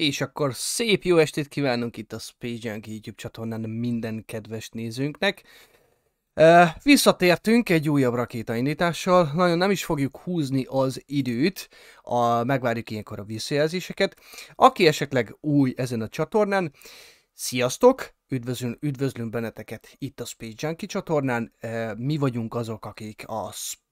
És akkor szép jó estét kívánunk itt a Space Junk YouTube csatornán minden kedves nézőnknek. Visszatértünk egy újabb rakétaindítással, nagyon nem is fogjuk húzni az időt, a, megvárjuk ilyenkor a visszajelzéseket. Aki esetleg új ezen a csatornán, sziasztok! Üdvözlünk, üdvözlünk benneteket itt a Space Junkie csatornán. Mi vagyunk azok, akik a... Sp-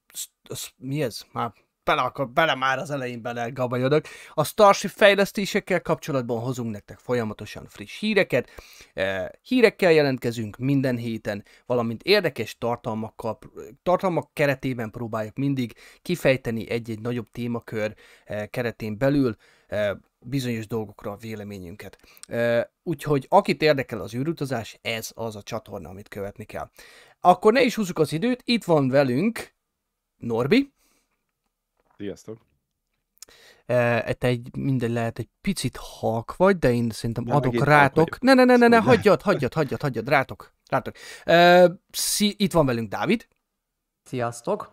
sp- mi ez? Már bele, akar, bele már az elején bele gabajodok. A Starship fejlesztésekkel kapcsolatban hozunk nektek folyamatosan friss híreket. Eh, hírekkel jelentkezünk minden héten, valamint érdekes tartalmakkal, tartalmak keretében próbáljuk mindig kifejteni egy-egy nagyobb témakör eh, keretén belül eh, bizonyos dolgokra a véleményünket. Úgyhogy akit érdekel az űrutazás, ez az a csatorna, amit követni kell. Akkor ne is húzzuk az időt, itt van velünk Norbi. Sziasztok! E, te egy, minden lehet egy picit halk vagy, de én szerintem ja, adok rátok. Ne, ne, ne, ne, ne, szóval- hagyjad, hagyjad, hagyjad, hagyjad, rátok. rátok. E, szí, itt van velünk Dávid. Sziasztok!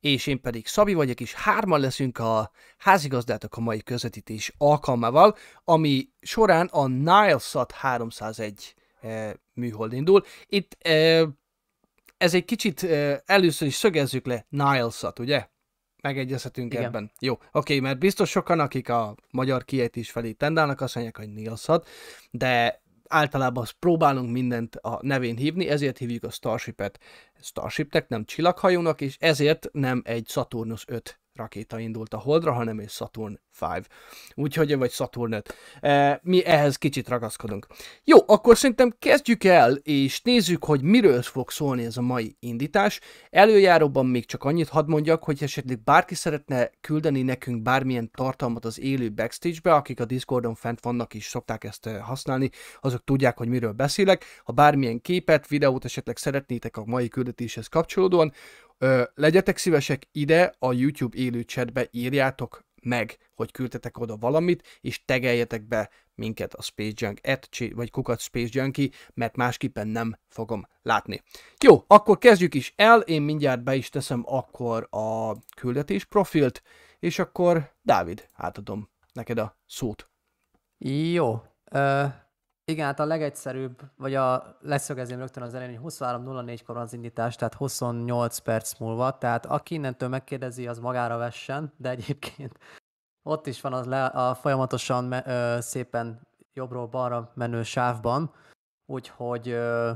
És én pedig Szabi vagyok, és hárman leszünk a házigazdátok a mai közvetítés alkalmával, ami során a Nilesat 301 e, műhold indul. Itt e, ez egy kicsit e, először is szögezzük le Nilesat, ugye? Megegyezhetünk Igen. ebben. Jó, oké, okay, mert biztos sokan, akik a magyar kiejtés felé tendálnak, azt mondják, hogy Nilszad, de általában azt próbálunk mindent a nevén hívni, ezért hívjuk a Starship-et Starshipnek, nem csillaghajónak, és ezért nem egy Saturnus 5 rakéta indult a Holdra, hanem egy Saturn 5. Úgyhogy, vagy Saturn 5. E, mi ehhez kicsit ragaszkodunk. Jó, akkor szerintem kezdjük el, és nézzük, hogy miről fog szólni ez a mai indítás. Előjáróban még csak annyit hadd mondjak, hogy esetleg bárki szeretne küldeni nekünk bármilyen tartalmat az élő backstage-be, akik a Discordon fent vannak és szokták ezt e, használni, azok tudják, hogy miről beszélek. Ha bármilyen képet, videót esetleg szeretnétek a mai küldetéshez kapcsolódóan, Ö, legyetek szívesek ide a YouTube élő chatbe írjátok meg, hogy küldtetek oda valamit, és tegeljetek be minket a Space Junk et, vagy kukat Space Junkie, mert másképpen nem fogom látni. Jó, akkor kezdjük is el, én mindjárt be is teszem akkor a küldetés profilt, és akkor Dávid, átadom neked a szót. Jó, igen, hát a legegyszerűbb, vagy a leszögezném rögtön az elején, hogy 23.04-kor az indítás, tehát 28 perc múlva, tehát aki innentől megkérdezi, az magára vessen, de egyébként ott is van az le, a folyamatosan me, ö, szépen jobbról balra menő sávban, úgyhogy ö,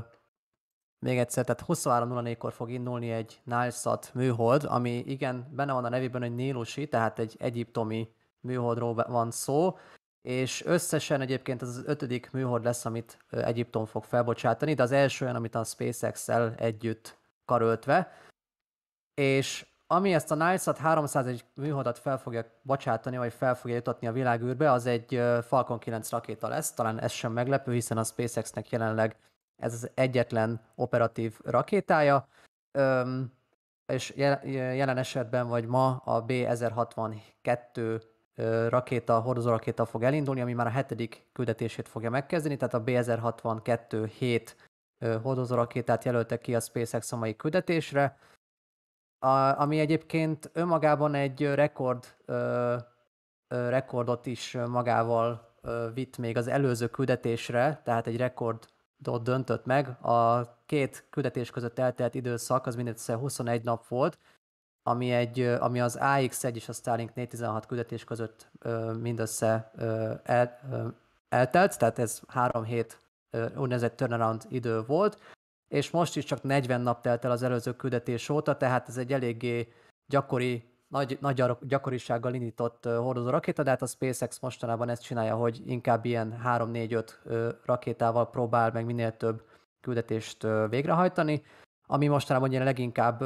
még egyszer, tehát 23.04-kor fog indulni egy Nilesat műhold, ami igen, benne van a nevében, hogy Nílusi, tehát egy egyiptomi műholdról van szó, és összesen egyébként ez az ötödik műhold lesz, amit Egyiptom fog felbocsátani, de az első olyan, amit a SpaceX-el együtt karöltve, és ami ezt a Nilesat 301 műholdat fel fogja bocsátani, vagy fel fogja jutatni a világűrbe, az egy Falcon 9 rakéta lesz, talán ez sem meglepő, hiszen a SpaceX-nek jelenleg ez az egyetlen operatív rakétája, Öm, és jelen esetben, vagy ma a B1062 rakéta, hordozó rakéta fog elindulni, ami már a hetedik küldetését fogja megkezdeni, tehát a B1062-7 hordozó rakétát jelölte ki a SpaceX a mai küldetésre, a, ami egyébként önmagában egy rekord, ö, ö, rekordot is magával ö, vitt még az előző küldetésre, tehát egy rekordot döntött meg. A két küldetés között eltelt időszak az mindössze 21 nap volt, ami, egy, ami az AX1 és a Starlink 416 küldetés között ö, mindössze ö, el, ö, eltelt, tehát ez három hét ö, úgynevezett turnaround idő volt, és most is csak 40 nap telt el az előző küldetés óta, tehát ez egy eléggé gyakori, nagy, nagy gyakorisággal indított hordozó rakéta, de hát a SpaceX mostanában ezt csinálja, hogy inkább ilyen 3-4-5 rakétával próbál meg minél több küldetést végrehajtani ami mostanában ugye leginkább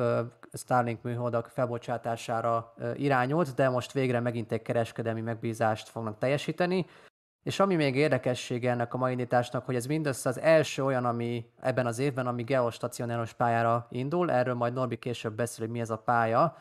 Starlink műholdak felbocsátására irányult, de most végre megint egy kereskedelmi megbízást fognak teljesíteni. És ami még érdekessége ennek a mai indításnak, hogy ez mindössze az első olyan, ami ebben az évben, ami geostacionáros pályára indul, erről majd Norbi később beszél, hogy mi ez a pálya,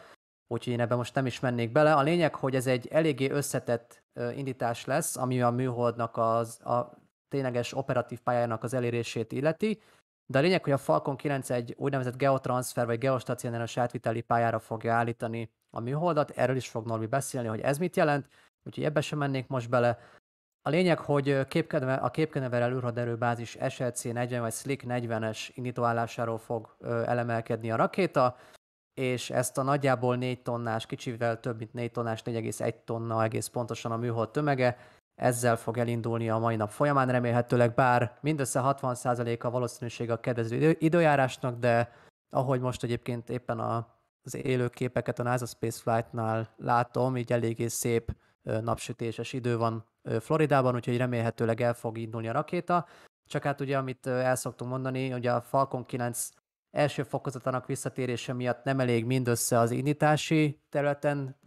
úgyhogy én ebben most nem is mennék bele. A lényeg, hogy ez egy eléggé összetett indítás lesz, ami a műholdnak az, a tényleges operatív pályának az elérését illeti, de a lényeg, hogy a Falcon 9 egy úgynevezett geotranszfer vagy geostacionális átviteli pályára fogja állítani a műholdat, erről is fog Norbi beszélni, hogy ez mit jelent, úgyhogy ebbe sem mennék most bele. A lényeg, hogy a képkeneverel űrhaderőbázis SLC 40 vagy Slick 40-es indítóállásáról fog elemelkedni a rakéta, és ezt a nagyjából 4 tonnás, kicsivel több mint 4 tonnás, 4,1 tonna egész pontosan a műhold tömege, ezzel fog elindulni a mai nap folyamán remélhetőleg, bár mindössze 60% a valószínűség a kedvező idő, időjárásnak, de ahogy most egyébként éppen a, az élő képeket a NASA Space Flight-nál látom, így eléggé szép napsütéses idő van Floridában, úgyhogy remélhetőleg el fog indulni a rakéta. Csak hát ugye, amit el szoktunk mondani, ugye a Falcon 9 első fokozatának visszatérése miatt nem elég mindössze az indítási területen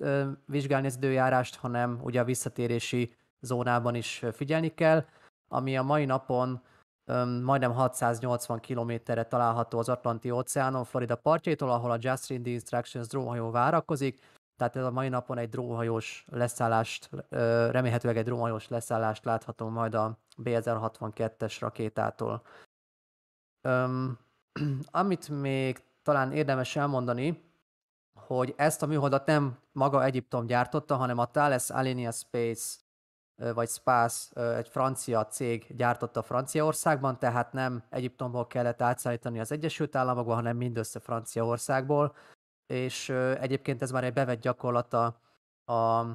vizsgálni az időjárást, hanem ugye a visszatérési zónában is figyelni kell, ami a mai napon öm, majdnem 680 kilométerre található az Atlanti óceánon Florida partjaitól, ahol a Just Rindy Instructions drónhajó várakozik, tehát ez a mai napon egy drónhajós leszállást, ö, remélhetőleg egy drónhajós leszállást láthatunk majd a B-1062-es rakétától. Öm, amit még talán érdemes elmondani, hogy ezt a műholdat nem maga Egyiptom gyártotta, hanem a Thales Alenia Space vagy Spász, egy francia cég gyártotta Franciaországban, tehát nem Egyiptomból kellett átszállítani az Egyesült Államokba, hanem mindössze Franciaországból, és egyébként ez már egy bevett gyakorlata a, a,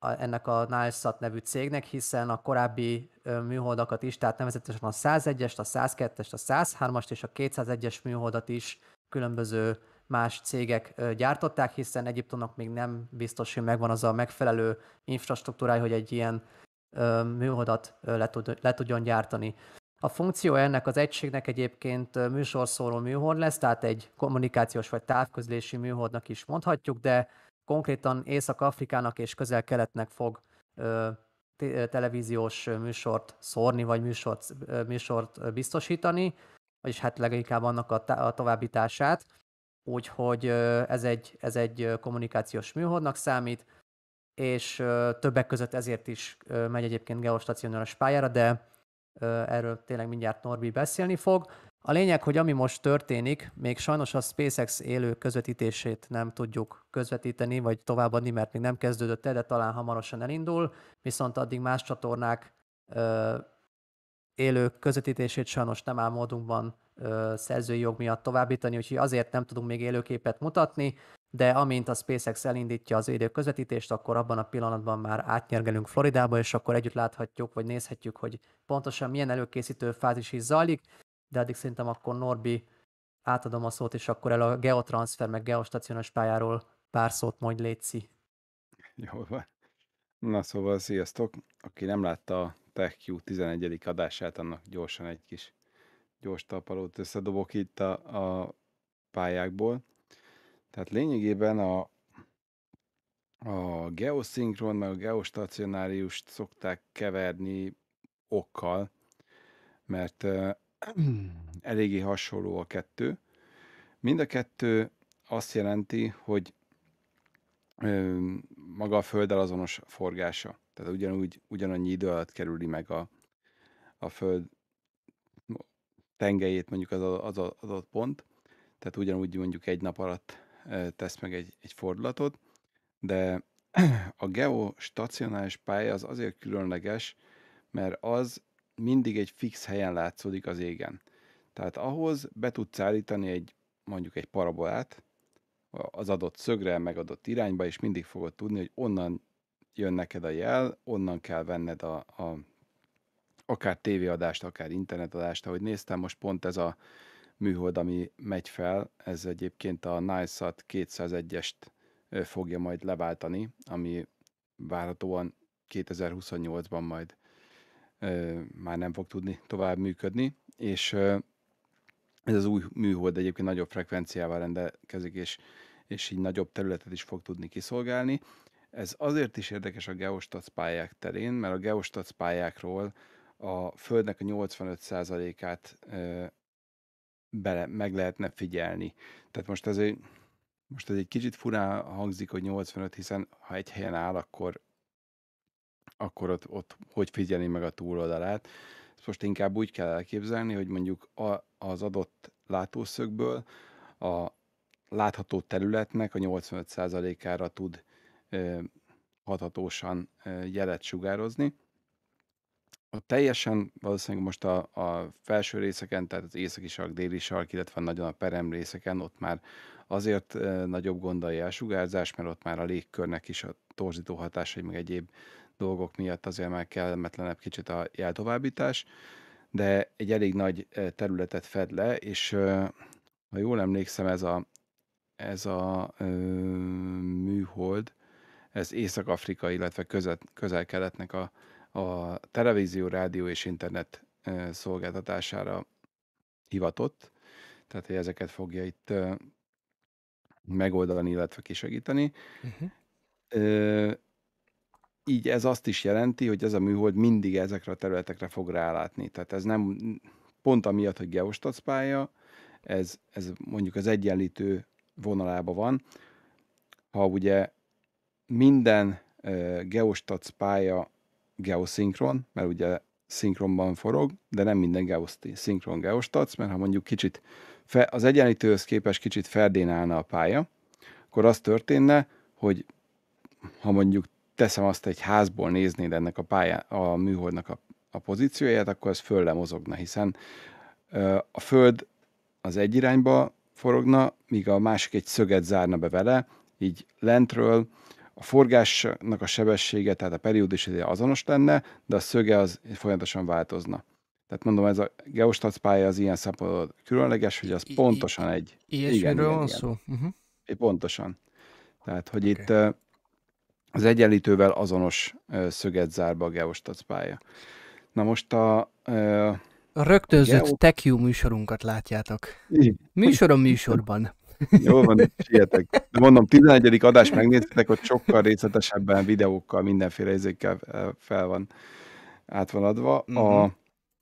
ennek a Nilesat nevű cégnek, hiszen a korábbi műholdakat is, tehát nevezetesen a 101-est, a 102-est, a 103-ast és a 201-es műholdat is különböző más cégek gyártották, hiszen Egyiptomnak még nem biztos, hogy megvan az a megfelelő infrastruktúrája, hogy egy ilyen műholdat le, tud, le tudjon gyártani. A funkció ennek az egységnek egyébként műsorszóró műhold lesz, tehát egy kommunikációs vagy távközlési műholdnak is mondhatjuk, de konkrétan Észak-Afrikának és Közel-Keletnek fog televíziós műsort szórni, vagy műsort, műsort biztosítani, vagyis hát leginkább annak a, a továbbítását úgyhogy ez egy, ez egy kommunikációs műholdnak számít, és többek között ezért is megy egyébként geostacionális pályára, de erről tényleg mindjárt Norbi beszélni fog. A lényeg, hogy ami most történik, még sajnos a SpaceX élő közvetítését nem tudjuk közvetíteni, vagy továbbadni, mert még nem kezdődött el, de talán hamarosan elindul, viszont addig más csatornák élők közvetítését sajnos nem áll módunkban szerzői jog miatt továbbítani, úgyhogy azért nem tudunk még élőképet mutatni, de amint a SpaceX elindítja az élő közvetítést, akkor abban a pillanatban már átnyergelünk Floridába, és akkor együtt láthatjuk, vagy nézhetjük, hogy pontosan milyen előkészítő fázis is zajlik, de addig szerintem akkor Norbi átadom a szót, és akkor el a geotranszfer meg geostacionos pályáról pár szót mondj, Léci. Jó van. Na szóval, sziasztok! Aki nem látta a TechQ 11. adását, annak gyorsan egy kis gyors talpalót összedobok itt a, a pályákból. Tehát lényegében a, a geoszinkron, meg a geostacionáriust szokták keverni okkal, mert uh, eléggé hasonló a kettő. Mind a kettő azt jelenti, hogy maga a földel azonos forgása. Tehát ugyanúgy, ugyanannyi idő alatt kerüli meg a, a föld tengelyét mondjuk az, az, az adott pont, tehát ugyanúgy mondjuk egy nap alatt tesz meg egy, egy fordulatot, de a geostacionális pálya az azért különleges, mert az mindig egy fix helyen látszódik az égen. Tehát ahhoz be tudsz állítani egy, mondjuk egy parabolát, az adott szögre, megadott irányba, és mindig fogod tudni, hogy onnan jön neked a jel, onnan kell venned a, a akár tévéadást, akár internetadást, ahogy néztem, most pont ez a műhold, ami megy fel, ez egyébként a NiceSat 201-est fogja majd leváltani, ami várhatóan 2028-ban majd ö, már nem fog tudni tovább működni, és ö, ez az új műhold egyébként nagyobb frekvenciával rendelkezik, és, és így nagyobb területet is fog tudni kiszolgálni, ez azért is érdekes a geostac pályák terén, mert a geostac pályákról a Földnek a 85%-át bele, meg lehetne figyelni. Tehát most ez egy, most ez egy kicsit furán hangzik, hogy 85, hiszen ha egy helyen áll, akkor, akkor ott, ott hogy figyelni meg a túloldalát. Ezt most inkább úgy kell elképzelni, hogy mondjuk a, az adott látószögből a látható területnek a 85%-ára tud hathatósan jelet sugározni. A teljesen valószínűleg most a, a felső részeken, tehát az északi sark, déli sark, illetve nagyon a perem részeken, ott már azért nagyobb gond a sugárzás, mert ott már a légkörnek is a torzító hatásai, meg egyéb dolgok miatt azért már kellemetlenebb kicsit a jeltovábbítás, de egy elég nagy területet fed le, és ha jól emlékszem, ez a, ez a ö, műhold, ez Észak-Afrika, illetve közel-keletnek a, a televízió, rádió és internet szolgáltatására hivatott, tehát hogy ezeket fogja itt megoldani, illetve kisegíteni. Uh-huh. Ö, így ez azt is jelenti, hogy ez a műhold mindig ezekre a területekre fog rálátni. Tehát ez nem pont amiatt, hogy geostatszpálya, ez, ez mondjuk az egyenlítő vonalába van. Ha ugye minden geostats pálya geoszinkron, mert ugye szinkronban forog, de nem minden geoszti szinkron geostats, mert ha mondjuk kicsit fe, az egyenlítőhöz képest kicsit ferdén állna a pálya, akkor az történne, hogy ha mondjuk teszem azt, egy házból néznéd ennek a, pálya, a műholdnak a, a pozícióját, akkor ez föl lemozogna, hiszen ö, a Föld az egy irányba forogna, míg a másik egy szöget zárna be vele, így lentről a forgásnak a sebessége, tehát a periódus ideje azonos lenne, de a szöge az folyamatosan változna. Tehát mondom, ez a geostac pálya az ilyen szempontból különleges, hogy az pontosan egy... Ilyesmiről van igen. szó? Uh-huh. Pontosan. Tehát, hogy okay. itt az egyenlítővel azonos szöget zár be a geostac pálya. Na most a... a rögtönzött Geo... TechU műsorunkat látjátok. Műsorom műsorban. Jó van, sietek. De mondom, 11. adás megnéztetek, hogy sokkal részletesebben videókkal, mindenféle érzékkel fel van át Uh-huh. A mhm.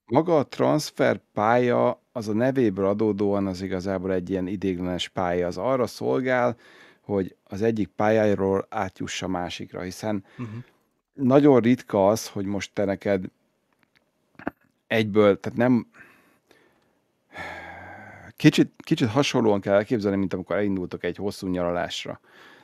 maga a transfer pálya, az a nevéből adódóan az igazából egy ilyen idéglenes pálya. Az arra szolgál, hogy az egyik pályáról átjuss a másikra, hiszen uh-huh. nagyon ritka az, hogy most te neked egyből, tehát nem, Kicsit, kicsit hasonlóan kell elképzelni, mint amikor elindultok egy hosszú nyaralásra.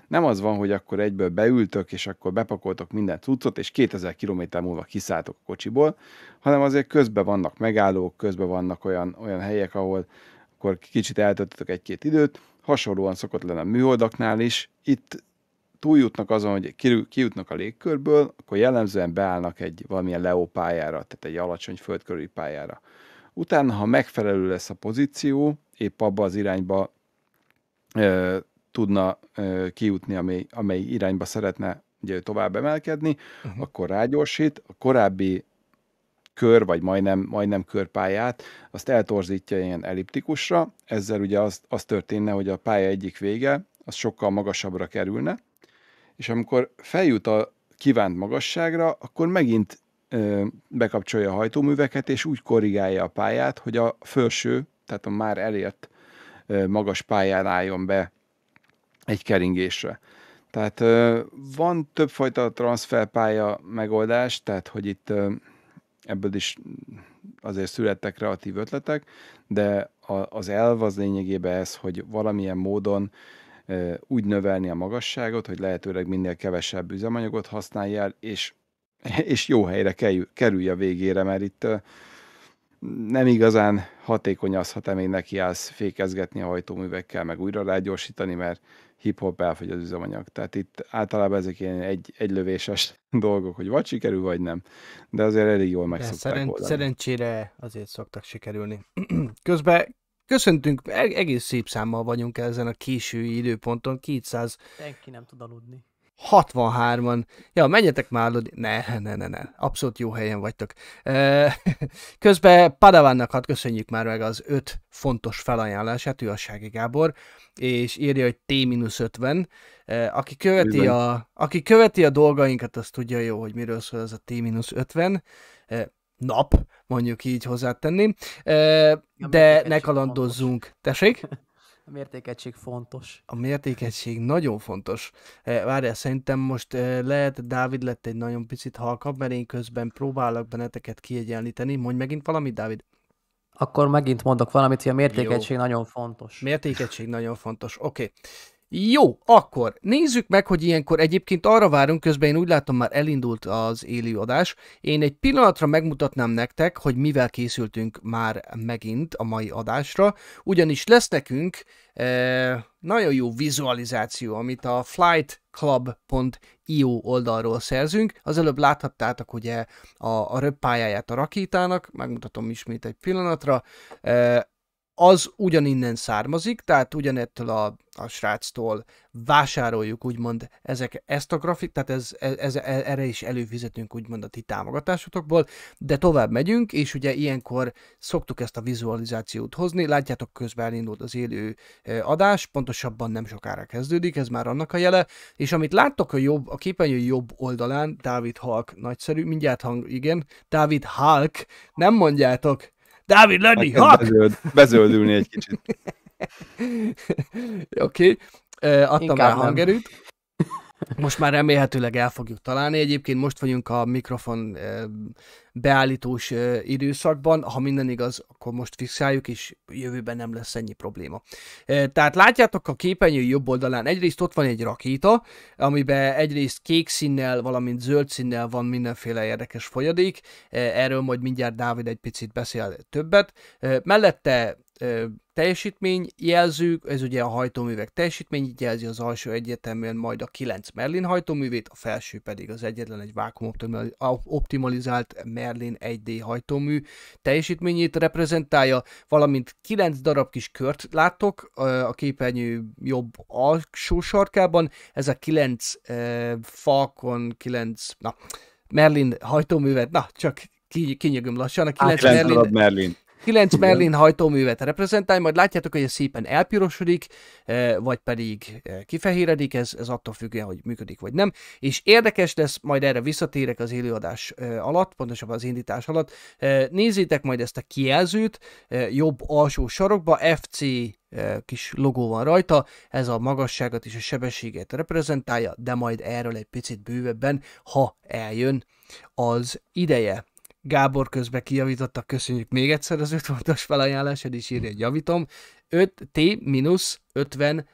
Nem az van, hogy akkor egyből beültök, és akkor bepakoltok minden cuccot, és 2000 km múlva kiszálltok a kocsiból, hanem azért közben vannak megállók, közben vannak olyan, olyan helyek, ahol akkor kicsit eltöltötök egy-két időt, hasonlóan szokott lenni a műholdaknál is. Itt túljutnak azon, hogy kijutnak a légkörből, akkor jellemzően beállnak egy valamilyen leó pályára, tehát egy alacsony földkörüli pályára. Utána, ha megfelelő lesz a pozíció, épp abba az irányba ö, tudna ö, kijutni, amely, amely irányba szeretne ugye, tovább emelkedni, uh-huh. akkor rágyorsít, a korábbi kör, vagy majdnem, majdnem körpályát, azt eltorzítja ilyen elliptikusra, ezzel ugye az, az történne, hogy a pálya egyik vége, az sokkal magasabbra kerülne, és amikor feljut a kívánt magasságra, akkor megint ö, bekapcsolja a hajtóműveket, és úgy korrigálja a pályát, hogy a felső tehát a már elért magas pályán álljon be egy keringésre. Tehát van többfajta transferpálya megoldás, tehát hogy itt ebből is azért születtek kreatív ötletek, de az elv az lényegében ez, hogy valamilyen módon úgy növelni a magasságot, hogy lehetőleg minél kevesebb üzemanyagot használjál, és, és jó helyre kerülj a végére, mert itt nem igazán hatékony az, ha te még nekiállsz fékezgetni a hajtóművekkel, meg újra rágyorsítani, mert hip-hop elfogy az üzemanyag. Tehát itt általában ezek ilyen egy, egylövéses dolgok, hogy vagy sikerül, vagy nem. De azért elég jól meg szokták szeren- oldani. Szerencsére azért szoktak sikerülni. Közben köszöntünk, e- egész szép számmal vagyunk ezen a késői időponton, 200... Senki nem tud aludni. 63-an. Ja, menjetek már Lodi. Ne, ne, ne, ne. Abszolút jó helyen vagytok. Közben Padavannak hát köszönjük már meg az öt fontos felajánlását, ő a Sági Gábor, és írja, hogy T-50. Aki követi, a, aki követi a dolgainkat, az tudja jó, hogy miről szól ez a T-50 nap, mondjuk így hozzátenni. de ne kalandozzunk. Tessék? A mértékegység fontos. A mértékegység nagyon fontos. E, várjál, szerintem most e, lehet, Dávid lett egy nagyon picit halkabb, mert én közben próbálok benneteket kiegyenlíteni. Mondj megint valamit, Dávid. Akkor megint mondok valamit, hogy a mértékegység Jó. nagyon fontos. Mértékegység nagyon fontos, oké. Okay. Jó, akkor nézzük meg, hogy ilyenkor egyébként arra várunk, közben én úgy látom már elindult az éli adás. Én egy pillanatra megmutatnám nektek, hogy mivel készültünk már megint a mai adásra, ugyanis lesz nekünk e, nagyon jó vizualizáció, amit a flightclub.io oldalról szerzünk. Az előbb láthattátok ugye a, a röppályáját a rakétának, megmutatom ismét egy pillanatra. E, az ugyaninnen származik, tehát ugyanettől a, a sráctól vásároljuk úgymond ezek, ezt a grafik, tehát ez, e, ez, e, erre is előfizetünk úgymond a ti támogatásotokból, de tovább megyünk, és ugye ilyenkor szoktuk ezt a vizualizációt hozni, látjátok közben elindult az élő e, adás, pontosabban nem sokára kezdődik, ez már annak a jele, és amit láttok a, jobb, a képernyő jobb oldalán, Dávid Halk nagyszerű, mindjárt hang, igen, Dávid Halk, nem mondjátok, Dávid lenni, ha! Bezöld, bezöldülni egy kicsit. Oké, okay. adtam Inkább el hangerőt. Most már remélhetőleg el fogjuk találni. Egyébként most vagyunk a mikrofon eh, beállítós eh, időszakban. Ha minden igaz, akkor most fixáljuk, és jövőben nem lesz ennyi probléma. Eh, tehát látjátok a képernyő jobb oldalán egyrészt ott van egy rakéta, amiben egyrészt kék színnel, valamint zöld színnel van mindenféle érdekes folyadék. Erről majd mindjárt Dávid egy picit beszél többet. Mellette teljesítmény ez ugye a hajtóművek teljesítményét jelzi, az alsó egyetemben majd a 9 Merlin hajtóművét, a felső pedig az egyetlen egy vákum optimalizált Merlin 1D hajtómű teljesítményét reprezentálja, valamint 9 darab kis kört látok, a képernyő jobb alsó sarkában, ez a 9 eh, Falcon 9, na, Merlin hajtóművet, na, csak kinyögöm lassan, a 9 Merlin, Merlin 9 Merlin hajtóművet reprezentálj, majd látjátok, hogy ez szépen elpirosodik, eh, vagy pedig eh, kifehéredik, ez, ez attól függően, hogy működik vagy nem. És érdekes lesz, majd erre visszatérek az élőadás eh, alatt, pontosabban az indítás alatt. Nézzétek majd ezt a kijelzőt, jobb alsó sarokba, FC kis logó van rajta, ez a magasságot és a sebességet reprezentálja, de majd erről egy picit bővebben, ha eljön az ideje. Gábor közben kijavította, köszönjük még egyszer az 5 fontos felajánlásod, és írja, javítom. 5 T minusz 50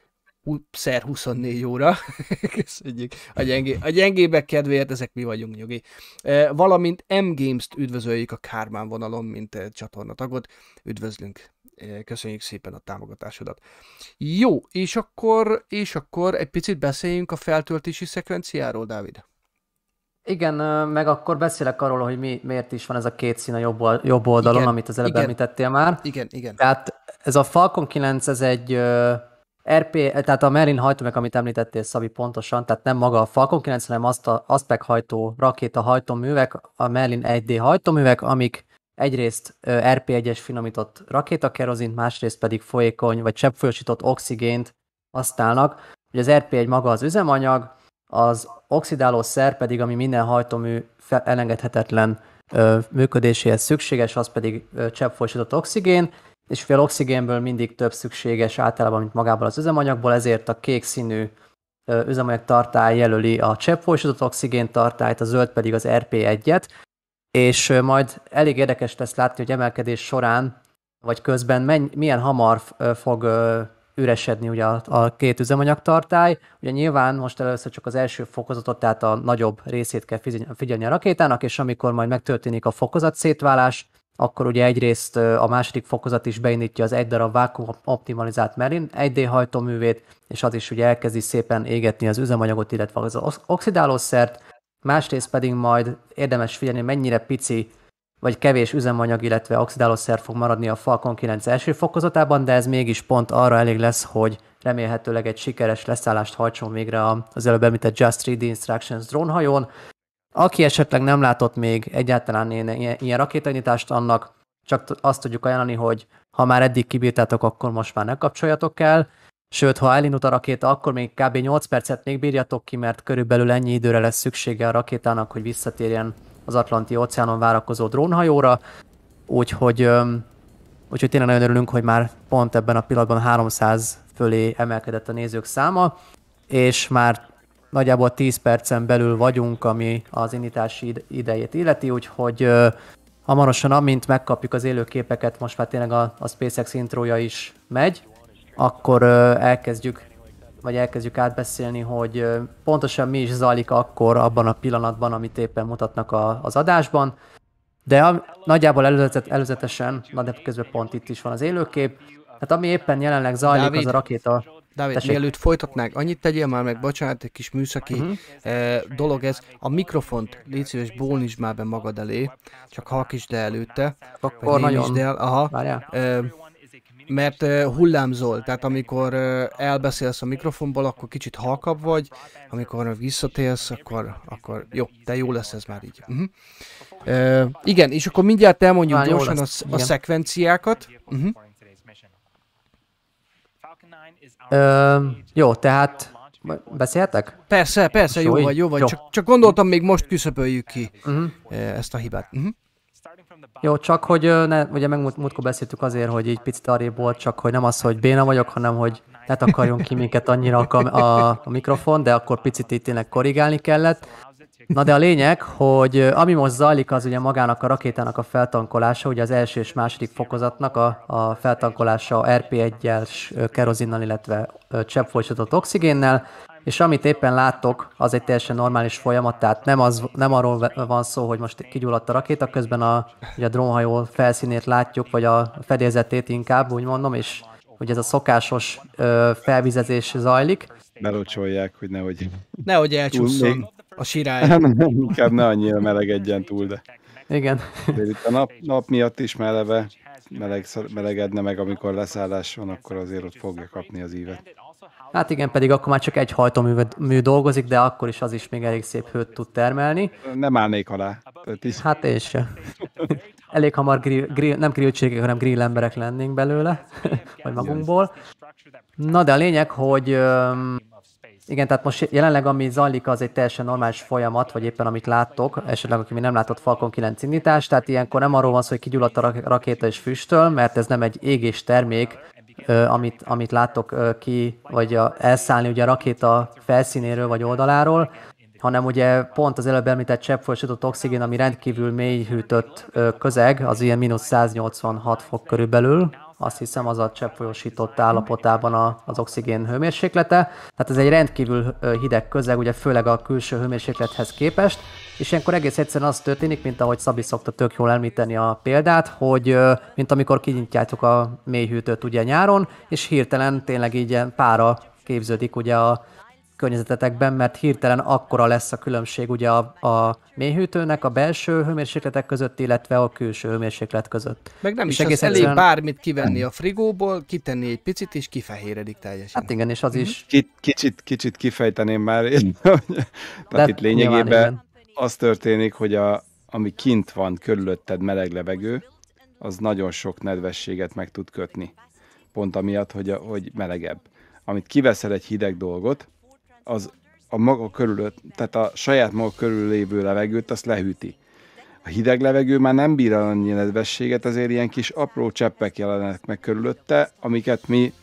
szer 24 óra. Köszönjük. A, gyengé, a gyengébek kedvéért ezek mi vagyunk, nyugi. E, valamint M-Games-t üdvözöljük a Kármán vonalon, mint e, csatornatagot. Üdvözlünk. E, köszönjük szépen a támogatásodat. Jó, és akkor, és akkor egy picit beszéljünk a feltöltési szekvenciáról, Dávid. Igen, meg akkor beszélek arról, hogy mi, miért is van ez a két szín a jobb, oldalon, igen, amit az előbb igen, említettél már. Igen, igen. Tehát ez a Falcon 9, ez egy uh, RP, tehát a Merlin hajtómeg, amit említettél, Szabi, pontosan, tehát nem maga a Falcon 9, hanem azt a Aspect hajtó, rakéta hajtóművek, a Merlin 1D hajtóművek, amik egyrészt uh, RP1-es finomított rakétakerozint, másrészt pedig folyékony vagy cseppfolyósított oxigént használnak. Ugye az RP1 maga az üzemanyag, az oxidáló szer pedig, ami minden hajtómű elengedhetetlen ö, működéséhez szükséges, az pedig cseppfolyosított oxigén, és fél oxigénből mindig több szükséges általában, mint magából az üzemanyagból, ezért a kék színű ö, üzemanyag tartály jelöli a cseppfolyosított oxigén tartályt, a zöld pedig az RP1-et, és ö, majd elég érdekes lesz látni, hogy emelkedés során vagy közben menny, milyen hamar fog üresedni ugye a, a két üzemanyagtartály. Ugye nyilván most először csak az első fokozatot, tehát a nagyobb részét kell figyelni a rakétának, és amikor majd megtörténik a fokozat szétválás, akkor ugye egyrészt a második fokozat is beindítja az egy darab vákum optimalizált Merlin 1D hajtóművét, és az is ugye elkezdi szépen égetni az üzemanyagot, illetve az oxidálószert, másrészt pedig majd érdemes figyelni, mennyire pici vagy kevés üzemanyag, illetve oxidálószer fog maradni a Falcon 9 első fokozatában, de ez mégis pont arra elég lesz, hogy remélhetőleg egy sikeres leszállást hajtson végre az előbb említett Just 3D Instructions drónhajón. Aki esetleg nem látott még egyáltalán ilyen, ilyen rakétanyítást annak csak azt tudjuk ajánlani, hogy ha már eddig kibírtátok, akkor most már ne kapcsoljatok el. Sőt, ha elindult a rakéta, akkor még kb. 8 percet még bírjatok ki, mert körülbelül ennyi időre lesz szüksége a rakétának, hogy visszatérjen az Atlanti óceánon várakozó drónhajóra, úgyhogy, úgyhogy tényleg nagyon örülünk, hogy már pont ebben a pillanatban 300 fölé emelkedett a nézők száma, és már nagyjából 10 percen belül vagyunk, ami az indítási idejét illeti, úgyhogy hamarosan, amint megkapjuk az élő képeket, most már tényleg a, a SpaceX introja is megy, akkor elkezdjük vagy elkezdjük átbeszélni, hogy pontosan mi is zajlik akkor abban a pillanatban, amit éppen mutatnak a, az adásban, de a, nagyjából előzet, előzetesen, na de közben pont itt is van az élőkép, Hát ami éppen jelenleg zajlik, David, az a rakéta. Dávid, mielőtt folytatnák, annyit tegyél már meg, bocsánat, egy kis műszaki uh-huh. eh, dolog ez. A mikrofont légy szíves, bólnisd már be magad elé, csak halkítsd el előtte. Akkor nagyon. El, aha, várjál. Eh, mert hullámzol, tehát amikor elbeszélsz a mikrofonból, akkor kicsit halkabb vagy, amikor visszatérsz, akkor, akkor jó, de jó lesz ez már így. Uh-huh. Uh, igen, és akkor mindjárt elmondjuk Már gyorsan a, a szekvenciákat. Uh-huh. Uh, jó, tehát beszéltek? Persze, persze, jó vagy, jó vagy. Jó. Csak, csak gondoltam, még most küszöböljük ki uh-huh. ezt a hibát. Uh-huh. Jó, csak hogy ne, ugye meg múltkor beszéltük azért, hogy így picit arrébb volt, csak hogy nem az, hogy béna vagyok, hanem hogy ne akarjon ki minket annyira a, a, a mikrofon, de akkor picit itt tényleg korrigálni kellett. Na de a lényeg, hogy ami most zajlik, az ugye magának a rakétának a feltankolása, ugye az első és második fokozatnak a, a feltankolása RP1-es kerozinnal, illetve cseppfolyósított oxigénnel. És amit éppen láttok, az egy teljesen normális folyamat, tehát nem, az, nem arról van szó, hogy most kigyulladt a rakéta, közben a, ugye a drónhajó felszínét látjuk, vagy a fedélzetét inkább, úgy mondom, és hogy ez a szokásos ö, felvizezés zajlik. Belocsolják, hogy nehogy... Nehogy elcsúszson a sirály. Inkább ne annyira melegedjen túl, de... Igen. De itt a nap, nap miatt is meleve meleg, melegedne meg, amikor leszállás van, akkor azért ott fogja kapni az ívet. Hát igen, pedig akkor már csak egy hajtómű dolgozik, de akkor is az is még elég szép hőt tud termelni. Nem állnék alá. Tiszt. Hát és se. Elég hamar grill, grill, nem grillcségek, hanem grill emberek lennénk belőle, vagy magunkból. Na de a lényeg, hogy igen, tehát most jelenleg ami zajlik, az egy teljesen normális folyamat, vagy éppen amit láttok, esetleg aki még nem látott Falcon 9 indítást, tehát ilyenkor nem arról van szó, hogy kigyulladt a rakéta és füstöl, mert ez nem egy égés termék, amit, amit láttok ki, vagy a, elszállni ugye a rakéta felszínéről vagy oldaláról, hanem ugye pont az előbb említett cseppfolyosított oxigén, ami rendkívül mélyhűtött közeg, az ilyen mínusz 186 fok körülbelül, azt hiszem az a cseppfolyósított állapotában a, az oxigén hőmérséklete. Tehát ez egy rendkívül hideg közeg, ugye főleg a külső hőmérséklethez képest, és ilyenkor egész egyszerűen az történik, mint ahogy Szabi szokta tök jól említeni a példát, hogy mint amikor kinyitjátok a mélyhűtőt ugye nyáron, és hirtelen tényleg így pára képződik ugye a, környezetetekben, mert hirtelen akkora lesz a különbség ugye a, a mélyhűtőnek a belső hőmérsékletek között, illetve a külső hőmérséklet között. Meg nem és is egész elég egyszerűen... bármit kivenni a frigóból, kitenni egy picit, és kifehéredik teljesen. Hát igen, és az is. Mhm. K- kicsit, kicsit kifejteném már Tehát itt lényegében az történik, hogy a, ami kint van körülötted meleg levegő, az nagyon sok nedvességet meg tud kötni. Pont amiatt, hogy, a, hogy melegebb. Amit kiveszel egy hideg dolgot, az a maga körülött, tehát a saját maga körül lévő levegőt, azt lehűti. A hideg levegő már nem bír annyi nedvességet, ezért ilyen kis apró cseppek jelennek meg körülötte, amiket mi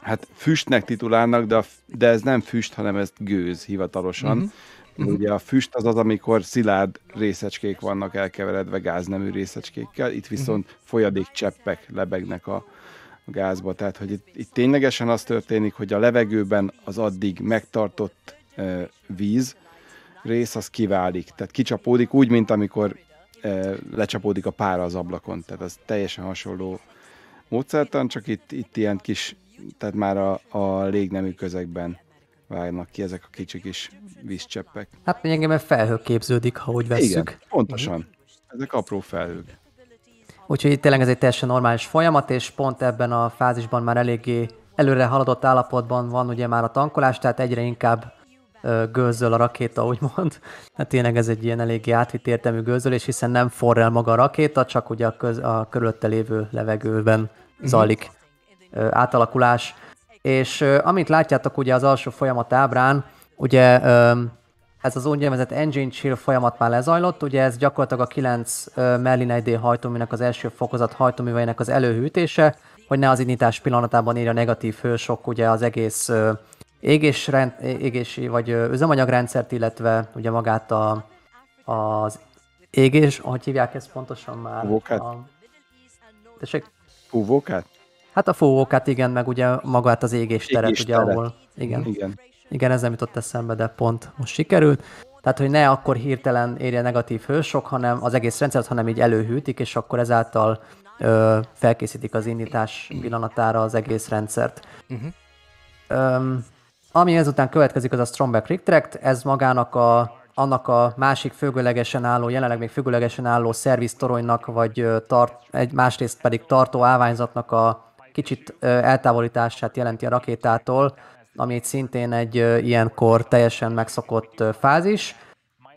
hát füstnek titulálnak, de, a, de ez nem füst, hanem ez gőz hivatalosan. Mm-hmm. Ugye a füst az az, amikor szilárd részecskék vannak elkeveredve gáznemű részecskékkel, itt viszont mm-hmm. folyadék cseppek lebegnek a, gázba. Tehát, hogy itt, itt ténylegesen az történik, hogy a levegőben az addig megtartott e, víz rész az kiválik. Tehát kicsapódik úgy, mint amikor e, lecsapódik a pára az ablakon. Tehát az teljesen hasonló módszertan, csak itt, itt ilyen kis, tehát már a, a légnemű közegben vágnak ki ezek a kicsik is vízcseppek. Hát engem felhő képződik, ha úgy vesszük. Igen, pontosan. Ezek apró felhők. Úgyhogy itt tényleg ez egy teljesen normális folyamat, és pont ebben a fázisban már eléggé előre haladott állapotban van ugye már a tankolás, tehát egyre inkább gőzöl a rakéta, úgymond. Hát tényleg ez egy ilyen eléggé átvitt értelmű gőzölés, hiszen nem forr el maga a rakéta, csak ugye a, köz, a körülötte lévő levegőben mhm. zajlik mm-hmm. átalakulás. És amit látjátok ugye az alsó folyamat ábrán, ugye ez az úgynevezett engine chill folyamat már lezajlott, ugye ez gyakorlatilag a 9 Merlin 1D hajtóműnek az első fokozat hajtóműveinek az előhűtése, hogy ne az indítás pillanatában ér a negatív hősok ugye az egész égésrend, égési vagy üzemanyagrendszert, illetve ugye magát a, az égés, ahogy hívják ezt pontosan már. Fúvókát? A... Tessék? Fúvókát? Hát a fúvókát, igen, meg ugye magát az égésteret, égésteret. ugye ahol. Igen. igen. Igen, ez nem jutott eszembe, de pont most sikerült. Tehát, hogy ne akkor hirtelen érje negatív hősok, hanem az egész rendszert, hanem így előhűtik, és akkor ezáltal ö, felkészítik az indítás pillanatára az egész rendszert. Uh-huh. Mhm. Ö, ami ezután következik, az a Stromberg Retract, ez magának a annak a másik függőlegesen álló, jelenleg még függőlegesen álló szerviztoronynak, vagy tart, egy másrészt pedig tartó állványzatnak a kicsit eltávolítását jelenti a rakétától, ami szintén egy ilyenkor teljesen megszokott fázis,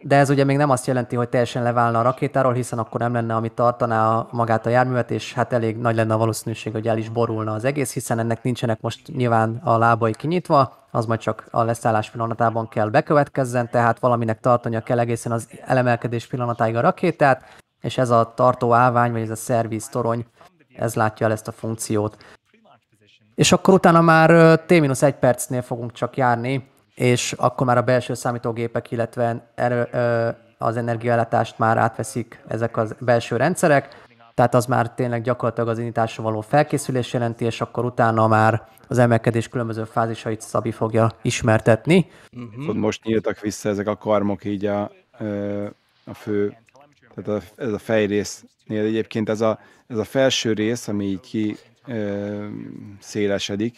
de ez ugye még nem azt jelenti, hogy teljesen leválna a rakétáról, hiszen akkor nem lenne, ami tartaná magát a járművet, és hát elég nagy lenne a valószínűség, hogy el is borulna az egész, hiszen ennek nincsenek most nyilván a lábai kinyitva, az majd csak a leszállás pillanatában kell bekövetkezzen, tehát valaminek tartania kell egészen az elemelkedés pillanatáig a rakétát, és ez a tartó állvány, vagy ez a szerviz torony, ez látja el ezt a funkciót és akkor utána már T-1 percnél fogunk csak járni, és akkor már a belső számítógépek, illetve erő, az energiállátást már átveszik ezek a belső rendszerek, tehát az már tényleg gyakorlatilag az indításra való felkészülés jelenti, és akkor utána már az emelkedés különböző fázisait Szabi fogja ismertetni. Uh-huh. Most nyíltak vissza ezek a karmok így a, a fő, tehát a, ez a fejrésznél egyébként ez a, ez a felső rész, ami így ki ö, szélesedik.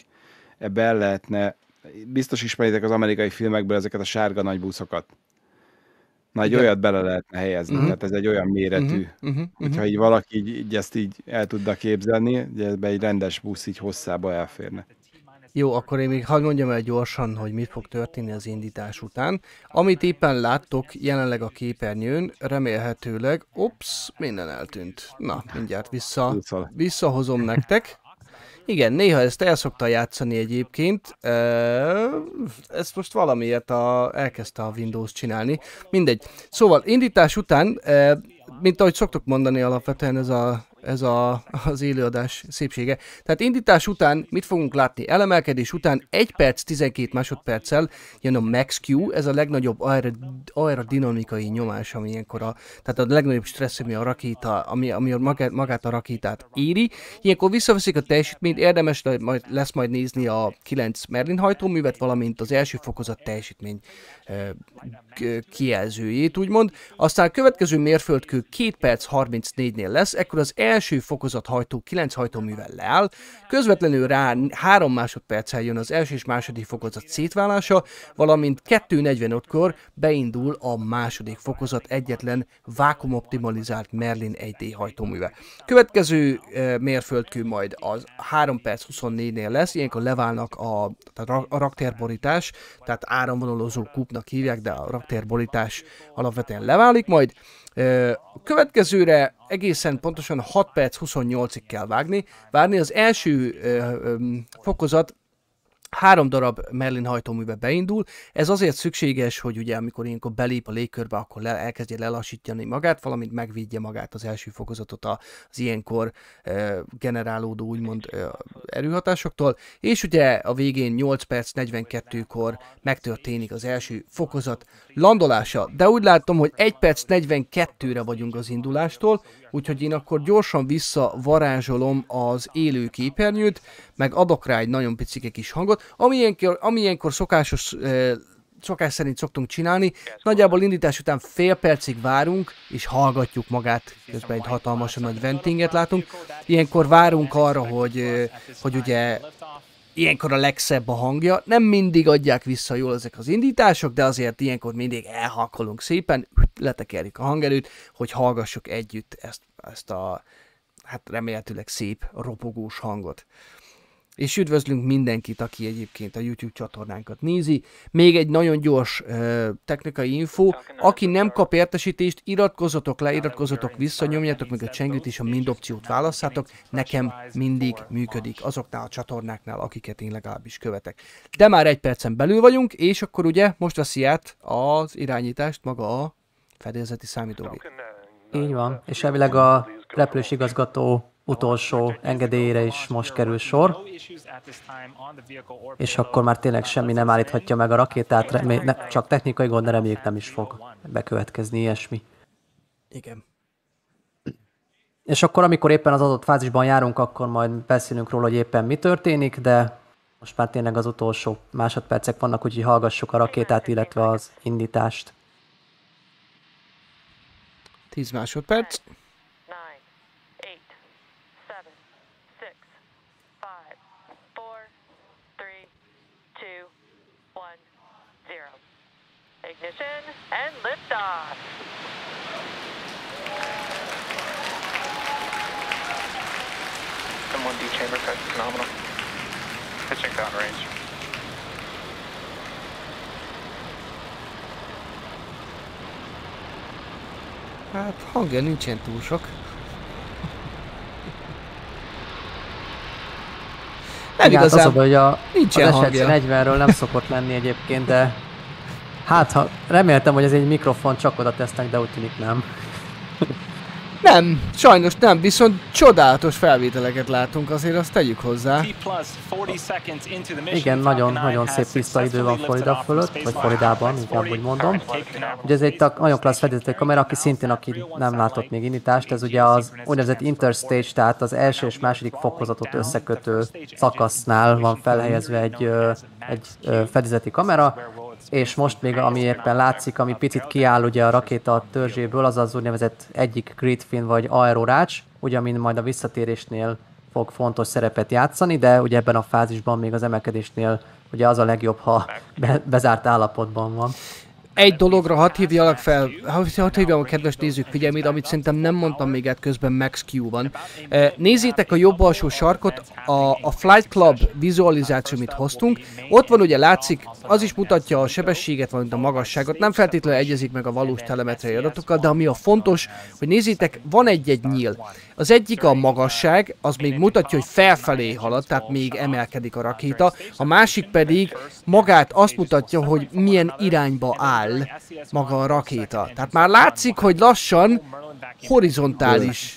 Ebbe lehetne, biztos ismeritek az amerikai filmekből ezeket a sárga nagy buszokat. Na, egy Igen. olyat bele lehetne helyezni, uh-huh. tehát ez egy olyan méretű, Uh-huh. uh-huh. hogyha így valaki így, így ezt így el tudna képzelni, hogy ebbe egy rendes busz így hosszába elférne. Jó, akkor én még hagyd mondjam el gyorsan, hogy mit fog történni az indítás után. Amit éppen láttok jelenleg a képernyőn, remélhetőleg, ops, minden eltűnt. Na, mindjárt vissza, visszahozom nektek. Igen, néha ezt el szokta játszani egyébként. Ezt most valamiért a, elkezdte a Windows csinálni. Mindegy. Szóval indítás után, mint ahogy szoktuk mondani alapvetően, ez a ez a, az élőadás szépsége. Tehát indítás után mit fogunk látni? Elemelkedés után 1 perc 12 másodperccel jön a Max Q, ez a legnagyobb aer- aerodinamikai nyomás, ami ilyenkor a, tehát a legnagyobb stressz, ami a rakéta, ami, ami a magát, a rakétát éri. Ilyenkor visszaveszik a teljesítményt, érdemes le, majd, lesz majd nézni a 9 Merlin hajtóművet, valamint az első fokozat teljesítmény e, kijelzőjét, úgymond. Aztán a következő mérföldkő 2 perc 34-nél lesz, ekkor az első első fokozat hajtó 9 hajtóművel leáll, közvetlenül rá 3 másodperccel jön az első és második fokozat szétválása, valamint 2.45-kor beindul a második fokozat egyetlen vákumoptimalizált Merlin 1D hajtóműve. Következő mérföldkő majd az 3 perc 24-nél lesz, ilyenkor leválnak a, a raktérborítás, tehát áramvonalozó kupnak hívják, de a raktérborítás alapvetően leválik majd, Következőre egészen pontosan 6 perc 28-ig kell vágni, várni. Az első fokozat három darab Merlin hajtóműve beindul. Ez azért szükséges, hogy ugye amikor ilyenkor belép a légkörbe, akkor le, elkezdje lelassítani magát, valamint megvédje magát az első fokozatot az ilyenkor e, generálódó úgymond e, erőhatásoktól. És ugye a végén 8 perc 42-kor megtörténik az első fokozat landolása. De úgy látom, hogy 1 perc 42-re vagyunk az indulástól, úgyhogy én akkor gyorsan visszavarázsolom az élő képernyőt, meg adok rá egy nagyon picike kis hangot, amilyenkor, amilyenkor szokásos, eh, szokás szerint szoktunk csinálni. Nagyjából indítás után fél percig várunk, és hallgatjuk magát, közben egy hatalmasan nagy ventinget látunk. Ilyenkor várunk arra, hogy, eh, hogy ugye ilyenkor a legszebb a hangja. Nem mindig adják vissza jól ezek az indítások, de azért ilyenkor mindig elhalkolunk szépen, letekerjük a hangerőt, hogy hallgassuk együtt ezt, ezt a hát remélhetőleg szép, ropogós hangot. És üdvözlünk mindenkit, aki egyébként a YouTube csatornánkat nézi. Még egy nagyon gyors uh, technikai info. Aki nem kap értesítést, iratkozzatok le, iratkozzatok vissza, nyomjátok meg a csengőt és a mind opciót válasszátok. Nekem mindig működik azoknál a csatornáknál, akiket én legalábbis követek. De már egy percen belül vagyunk, és akkor ugye most veszi át az irányítást maga a fedélzeti számítógép. Így van, és elvileg a repülős igazgató utolsó engedélyére is most kerül sor, és akkor már tényleg semmi nem állíthatja meg a rakétát, remé- ne, csak technikai gond, reméljük nem is fog bekövetkezni ilyesmi. Igen. És akkor, amikor éppen az adott fázisban járunk, akkor majd beszélünk róla, hogy éppen mi történik, de most már tényleg az utolsó másodpercek vannak, úgyhogy hallgassuk a rakétát, illetve az indítást. 10 másodperc. chamber cut phenomenal. Pitching downrange. Hát hangja nincsen túl sok. Nem Igen, igazán, hát az a baj, hogy a, nincsen az hangja. 40-ről nem szokott lenni egyébként, de hát ha, reméltem, hogy ez egy mikrofon csak oda tesznek, de úgy tűnik nem. Nem, sajnos nem, viszont csodálatos felvételeket látunk, azért azt tegyük hozzá. Igen, nagyon-nagyon szép tiszta idő van Florida fölött, vagy Floridában, inkább úgy mondom. Ugye ez egy nagyon klassz fedezett kamera, aki szintén, aki nem látott még indítást, ez ugye az úgynevezett interstage, tehát az első és második fokozatot összekötő szakasznál van felhelyezve egy, egy fedezeti kamera, és most még ami éppen látszik, ami picit kiáll ugye a rakéta törzséből, az az úgynevezett egyik gridfin vagy aerorács, ugye amin majd a visszatérésnél fog fontos szerepet játszani, de ugye ebben a fázisban még az emelkedésnél ugye az a legjobb, ha be, bezárt állapotban van egy dologra hadd hívjalak fel, hadd hívjam a kedves nézők figyelmét, amit szerintem nem mondtam még át közben Max Q van. E, nézzétek a jobb alsó sarkot, a, a Flight Club vizualizáció, amit hoztunk. Ott van ugye látszik, az is mutatja a sebességet, valamint a magasságot. Nem feltétlenül egyezik meg a valós telemetriai adatokkal, de ami a fontos, hogy nézzétek, van egy-egy nyíl. Az egyik a magasság, az még mutatja, hogy felfelé halad, tehát még emelkedik a rakéta. A másik pedig magát azt mutatja, hogy milyen irányba áll áll maga a rakéta. Tehát már látszik, hogy lassan horizontális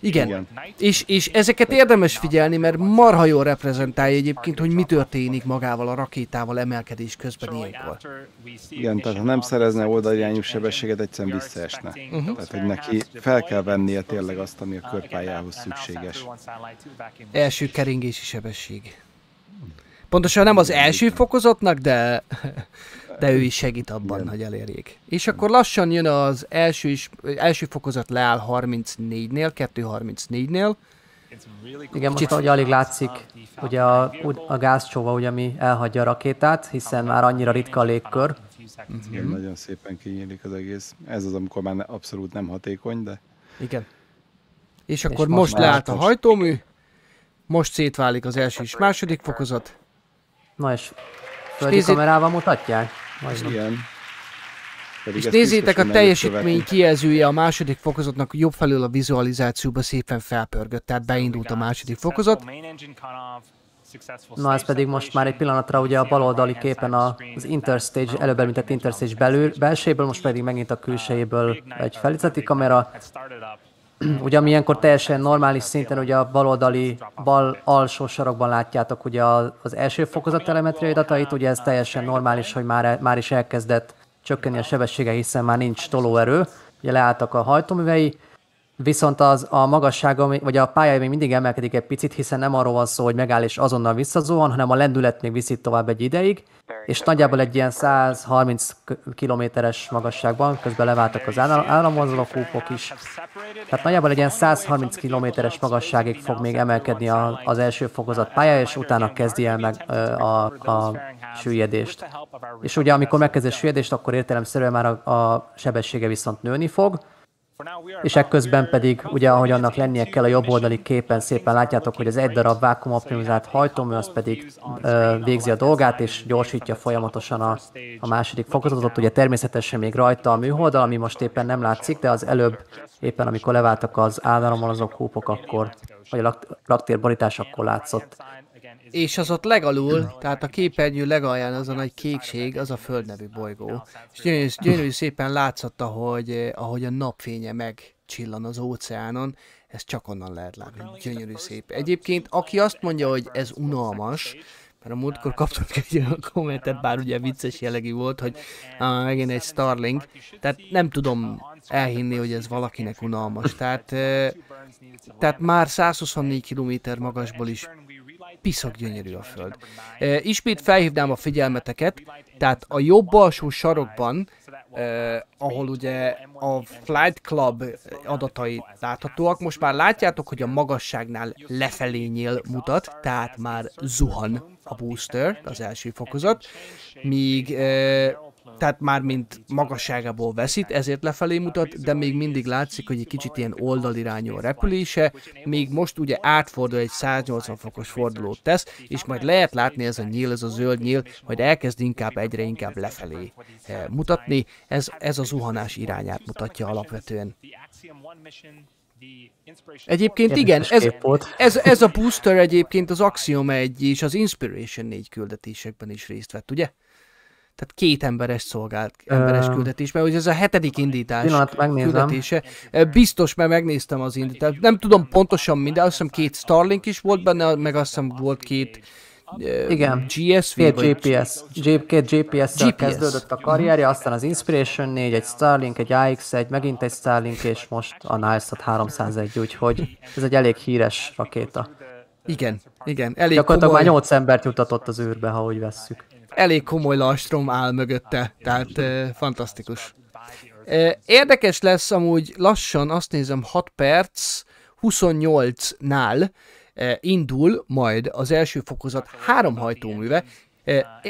igen. Igen. És, és ezeket érdemes figyelni, mert marha jól reprezentálja egyébként, hogy mi történik magával a rakétával emelkedés közben ilyenkor. Igen, tehát ha nem szerezne oldalirányú sebességet, egyszerűen visszaesne. Uh-huh. Tehát, hogy neki fel kell vennie tényleg azt, ami a körpályához szükséges. Első keringési sebesség. Pontosan nem az első fokozatnak, de de ő is segít abban, igen. hogy elérjék. És akkor lassan jön az első, is, első fokozat leáll 34-nél, 2.34-nél. Igen, most ahogy alig látszik, ugye a, a gázcsóva, ugye, ami elhagyja a rakétát, hiszen már annyira ritka a légkör. Mm-hmm. nagyon szépen kinyílik az egész. Ez az, amikor már abszolút nem hatékony, de... Igen. És akkor és most, most leállt a hajtómű, most szétválik az első és második fokozat. Na és földi kamerával mutatják? Majdnem. Ilyen. Pedig és nézzétek, a teljesítmény kijelzője a második fokozatnak jobb felül a vizualizációba szépen felpörgött, tehát beindult a második fokozat. Na ez pedig most már egy pillanatra ugye a baloldali képen az Interstage, előbb említett Interstage belül, belsőjéből, most pedig megint a uh, külsejéből egy felizeti kamera, ugye ami ilyenkor teljesen normális szinten ugye a baloldali, bal alsó sarokban látjátok ugye az első fokozat telemetriai adatait, ugye ez teljesen normális, hogy már, már is elkezdett csökkenni a sebessége, hiszen már nincs tolóerő, ugye leálltak a hajtóművei, viszont az a magassága, vagy a pálya még mindig emelkedik egy picit, hiszen nem arról van szó, hogy megáll és azonnal visszazuhan, hanem a lendület még viszi tovább egy ideig, és nagyjából egy ilyen 130 kilométeres magasságban, közben leváltak az áramvonzalokúpok is. Tehát nagyjából egy ilyen 130 kilométeres magasságig fog még emelkedni a, az első fokozat pálya, és utána kezdi el meg a, a süllyedést. És ugye amikor megkezdi a süllyedést, akkor értelemszerűen már a, a sebessége viszont nőni fog, és ekközben pedig, ugye ahogy annak lennie kell a jobb oldali képen, szépen látjátok, hogy az egy darab vákumoptimizált hajtómű, az pedig ö, végzi a dolgát, és gyorsítja folyamatosan a, a második fokozatot. Ugye természetesen még rajta a műholdal, ami most éppen nem látszik, de az előbb, éppen amikor leváltak az állanommal azok akkor, vagy a laktérborítás, akkor látszott. És az ott legalul, tehát a képernyő legalján az a nagy kékség, az a Föld nevű bolygó. És gyönyörű, gyönyörű szépen látszott, ahogy, eh, ahogy a napfénye megcsillan az óceánon, Ez csak onnan lehet látni. Gyönyörű szép. Egyébként, aki azt mondja, hogy ez unalmas, mert a múltkor kaptam egy olyan kommentet, bár ugye vicces jellegű volt, hogy ah, megint egy Starlink, tehát nem tudom elhinni, hogy ez valakinek unalmas. Tehát, eh, tehát már 124 km magasból is piszak gyönyörű a föld. E, ismét felhívnám a figyelmeteket, tehát a jobb alsó sarokban, eh, ahol ugye a Flight Club adatai láthatóak, most már látjátok, hogy a magasságnál lefelé nyíl mutat, tehát már zuhan a booster, az első fokozat, míg eh, tehát már mint magasságából veszít, ezért lefelé mutat, de még mindig látszik, hogy egy kicsit ilyen oldalirányú a repülése, még most ugye átfordul egy 180 fokos fordulót tesz, és majd lehet látni ez a nyíl, ez a zöld nyíl, majd elkezd inkább egyre inkább lefelé eh, mutatni, ez, ez a zuhanás irányát mutatja alapvetően. Egyébként igen, ez, ez, ez a booster egyébként az Axiom 1 és az Inspiration 4 küldetésekben is részt vett, ugye? Tehát két emberes szolgált, emberes küldetés, mert hogy ez a hetedik indítás küldetése. Biztos, mert megnéztem az indítást. Nem tudom pontosan minden, azt hiszem két Starlink is volt benne, meg azt hiszem volt két igen, GSV, két GPS, két gps GPS. kezdődött a karrierje, aztán az Inspiration 4, egy Starlink, egy AX1, megint egy Starlink, és most a Nilesat 301, úgyhogy ez egy elég híres rakéta. Igen, igen, elég Gyakorlatilag komoly... már 8 embert jutatott az űrbe, ha úgy vesszük elég komoly lastrom áll mögötte, tehát eh, fantasztikus. Eh, érdekes lesz amúgy lassan, azt nézem 6 perc, 28-nál indul majd az első fokozat három hajtóműve,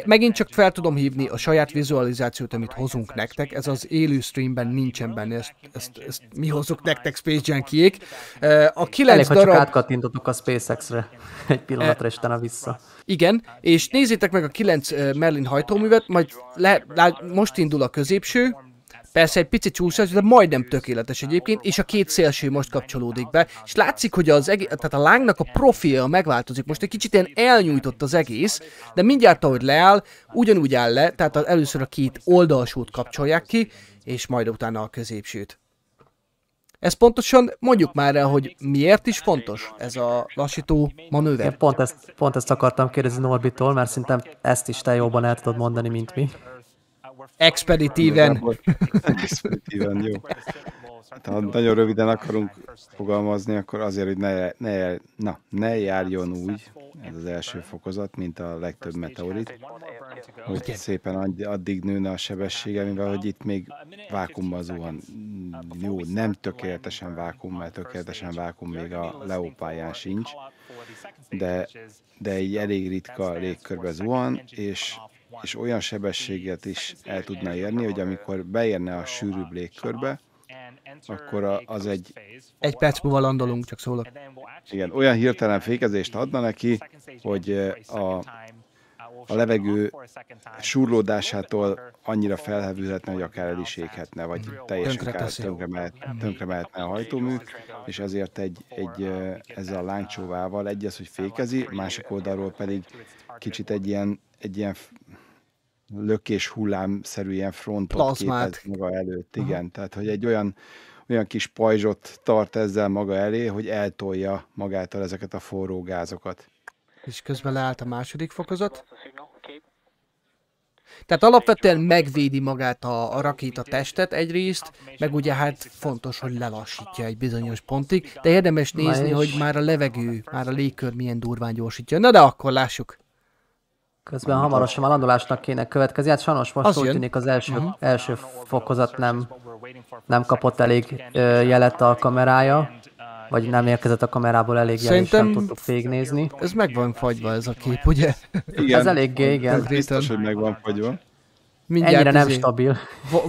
Megint csak fel tudom hívni a saját vizualizációt, amit hozunk nektek. Ez az élő streamben nincsen benne, ezt, ezt, ezt mi hozzuk nektek Space Junkiek. A kilenc Elég, darab... ha csak átkattintotok a SpaceX-re egy pillanatra, és vissza. Igen, és nézzétek meg a kilenc Merlin hajtóművet, majd le, le, most indul a középső, Persze egy picit csúszás, de majdnem tökéletes egyébként, és a két szélső most kapcsolódik be, és látszik, hogy az egész, tehát a lángnak a profilja megváltozik. Most egy kicsit ilyen elnyújtott az egész, de mindjárt ahogy leáll, ugyanúgy áll le, tehát először a két oldalsót kapcsolják ki, és majd utána a középsőt. Ez pontosan mondjuk már el, hogy miért is fontos ez a lassító manőver. Én pont ezt, pont ezt akartam kérdezni Norbitól, mert szerintem ezt is te jobban el tudod mondani, mint mi expeditíven. expeditíven, jó. ha nagyon röviden akarunk fogalmazni, akkor azért, hogy ne, ne, na, ne járjon úgy, ez az első fokozat, mint a legtöbb meteorit, hogy okay. szépen addig nőne a sebessége, mivel hogy itt még vákumban zuhan. Jó, nem tökéletesen vákum, mert tökéletesen vákum még a leópályán sincs, de, de egy elég ritka légkörbe zuhan, és és olyan sebességet is el tudná érni, hogy amikor beérne a sűrűbb légkörbe, akkor az egy... Egy perc múlva landolunk, csak szólok. Igen, olyan hirtelen fékezést adna neki, hogy eh, a, a levegő surlódásától annyira felhevülhetne, hogy akár el is éghetne, vagy teljesen tönkre, tönkre, mehet, tönkre mehetne a hajtómű, és ezért egy, egy eh, ezzel a láncsóvával egy az, hogy fékezi, másik oldalról pedig kicsit egy ilyen, egy ilyen lökés ilyen frontot Plazmát. képez maga előtt. Igen, tehát hogy egy olyan, olyan kis pajzsot tart ezzel maga elé, hogy eltolja magától ezeket a forró gázokat. És közben leállt a második fokozat. Tehát alapvetően megvédi magát a, a rakéta testet egyrészt, meg ugye hát fontos, hogy lelassítja egy bizonyos pontig, de érdemes nézni, hogy már a levegő, már a légkör milyen durván gyorsítja. Na de akkor lássuk! Közben hamarosan a landolásnak kéne következni. Hát sajnos most az úgy jön. tűnik az első, uh-huh. első fokozat nem, nem kapott elég jelet a kamerája, vagy nem érkezett a kamerából elég jelet, Szerintem és nem tudtuk végignézni. Ez meg van fagyva ez a kép, ugye? Igen. Ez eléggé, igen. biztos, hogy meg van fagyva mindjárt Ennyire nem izé, stabil.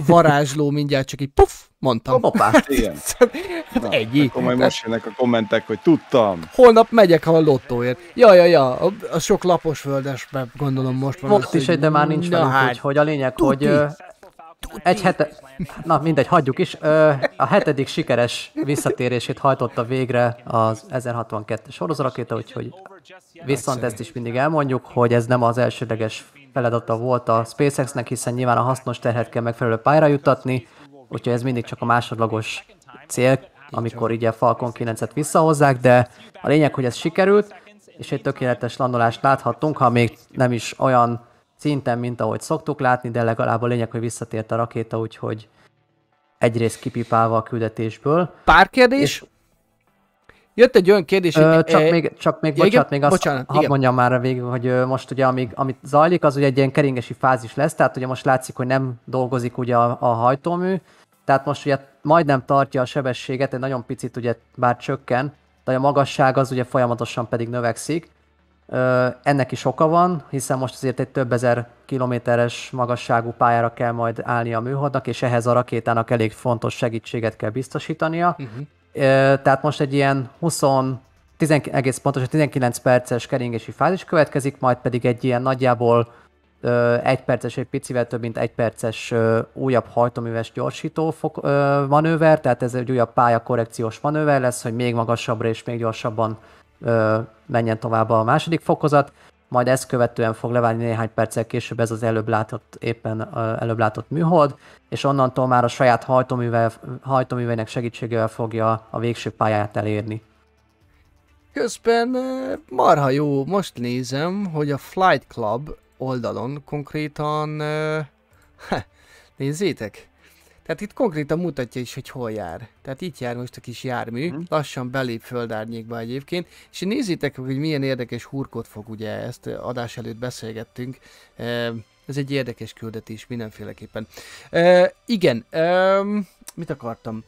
varázsló, mindjárt csak így Puff, mondtam. Hoppá, igen. hát Na, Egy Akkor majd most jönnek a kommentek, hogy tudtam. Holnap megyek a lottóért. Ja, ja, ja, a, a sok lapos földesben gondolom most van. Most is, hogy, de már nincs velünk, hát, hogy a lényeg, tuti. hogy Tuti. egy hete... Na mindegy, hagyjuk is. Ö, a hetedik sikeres visszatérését hajtotta végre az 1062-es horozrakéta, úgyhogy viszont ezt is mindig elmondjuk, hogy ez nem az elsődleges feladata volt a SpaceX-nek, hiszen nyilván a hasznos terhet kell megfelelő pályára juttatni, úgyhogy ez mindig csak a másodlagos cél, amikor így a Falcon 9-et visszahozzák, de a lényeg, hogy ez sikerült, és egy tökéletes landolást láthattunk, ha még nem is olyan szinten, mint ahogy szoktuk látni, de legalább a lényeg, hogy visszatért a rakéta, úgyhogy egyrészt kipipálva a küldetésből. Pár kérdés, és Jött egy olyan kérdés, Ö, hogy... Csak, e, még, csak még, ja, bocsánat, igen? még azt bocsánat, igen. mondjam már a végig, hogy most ugye amíg, amit zajlik, az ugye egy ilyen keringesi fázis lesz, tehát ugye most látszik, hogy nem dolgozik ugye a, a hajtómű, tehát most ugye majdnem tartja a sebességet, egy nagyon picit ugye bár csökken, de a magasság az ugye folyamatosan pedig növekszik. Ö, ennek is oka van, hiszen most azért egy több ezer kilométeres magasságú pályára kell majd állni a műholdnak, és ehhez a rakétának elég fontos segítséget kell biztosítania. Uh-huh tehát most egy ilyen 20, 10, egész pontosan 19 perces keringési fázis következik, majd pedig egy ilyen nagyjából egy perces, egy picivel több mint egy perces újabb hajtóműves gyorsító fok ö, manőver, tehát ez egy újabb pályakorrekciós manőver lesz, hogy még magasabbra és még gyorsabban ö, menjen tovább a második fokozat, majd ezt követően fog leválni néhány perccel később ez az előbb látott, éppen előbb látott műhold, és onnantól már a saját hajtóművel, hajtóműveinek segítségével fogja a végső pályáját elérni. Közben marha jó, most nézem, hogy a Flight Club oldalon konkrétan... Ha, nézzétek, tehát itt konkrétan mutatja is, hogy hol jár. Tehát itt jár most a kis jármű, mm. lassan belép földárnyékba egyébként, és nézzétek, hogy milyen érdekes hurkot fog, ugye ezt adás előtt beszélgettünk. Ez egy érdekes küldetés mindenféleképpen. igen, mit akartam?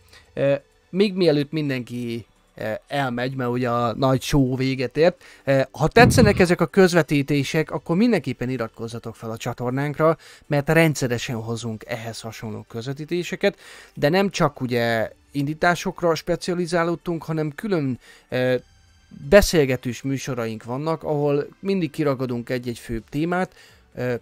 még mielőtt mindenki E, elmegy, mert ugye a nagy show véget ért. E, ha tetszenek ezek a közvetítések, akkor mindenképpen iratkozzatok fel a csatornánkra, mert rendszeresen hozunk ehhez hasonló közvetítéseket, de nem csak ugye indításokra specializálódtunk, hanem külön e, beszélgetős műsoraink vannak, ahol mindig kiragadunk egy-egy főbb témát,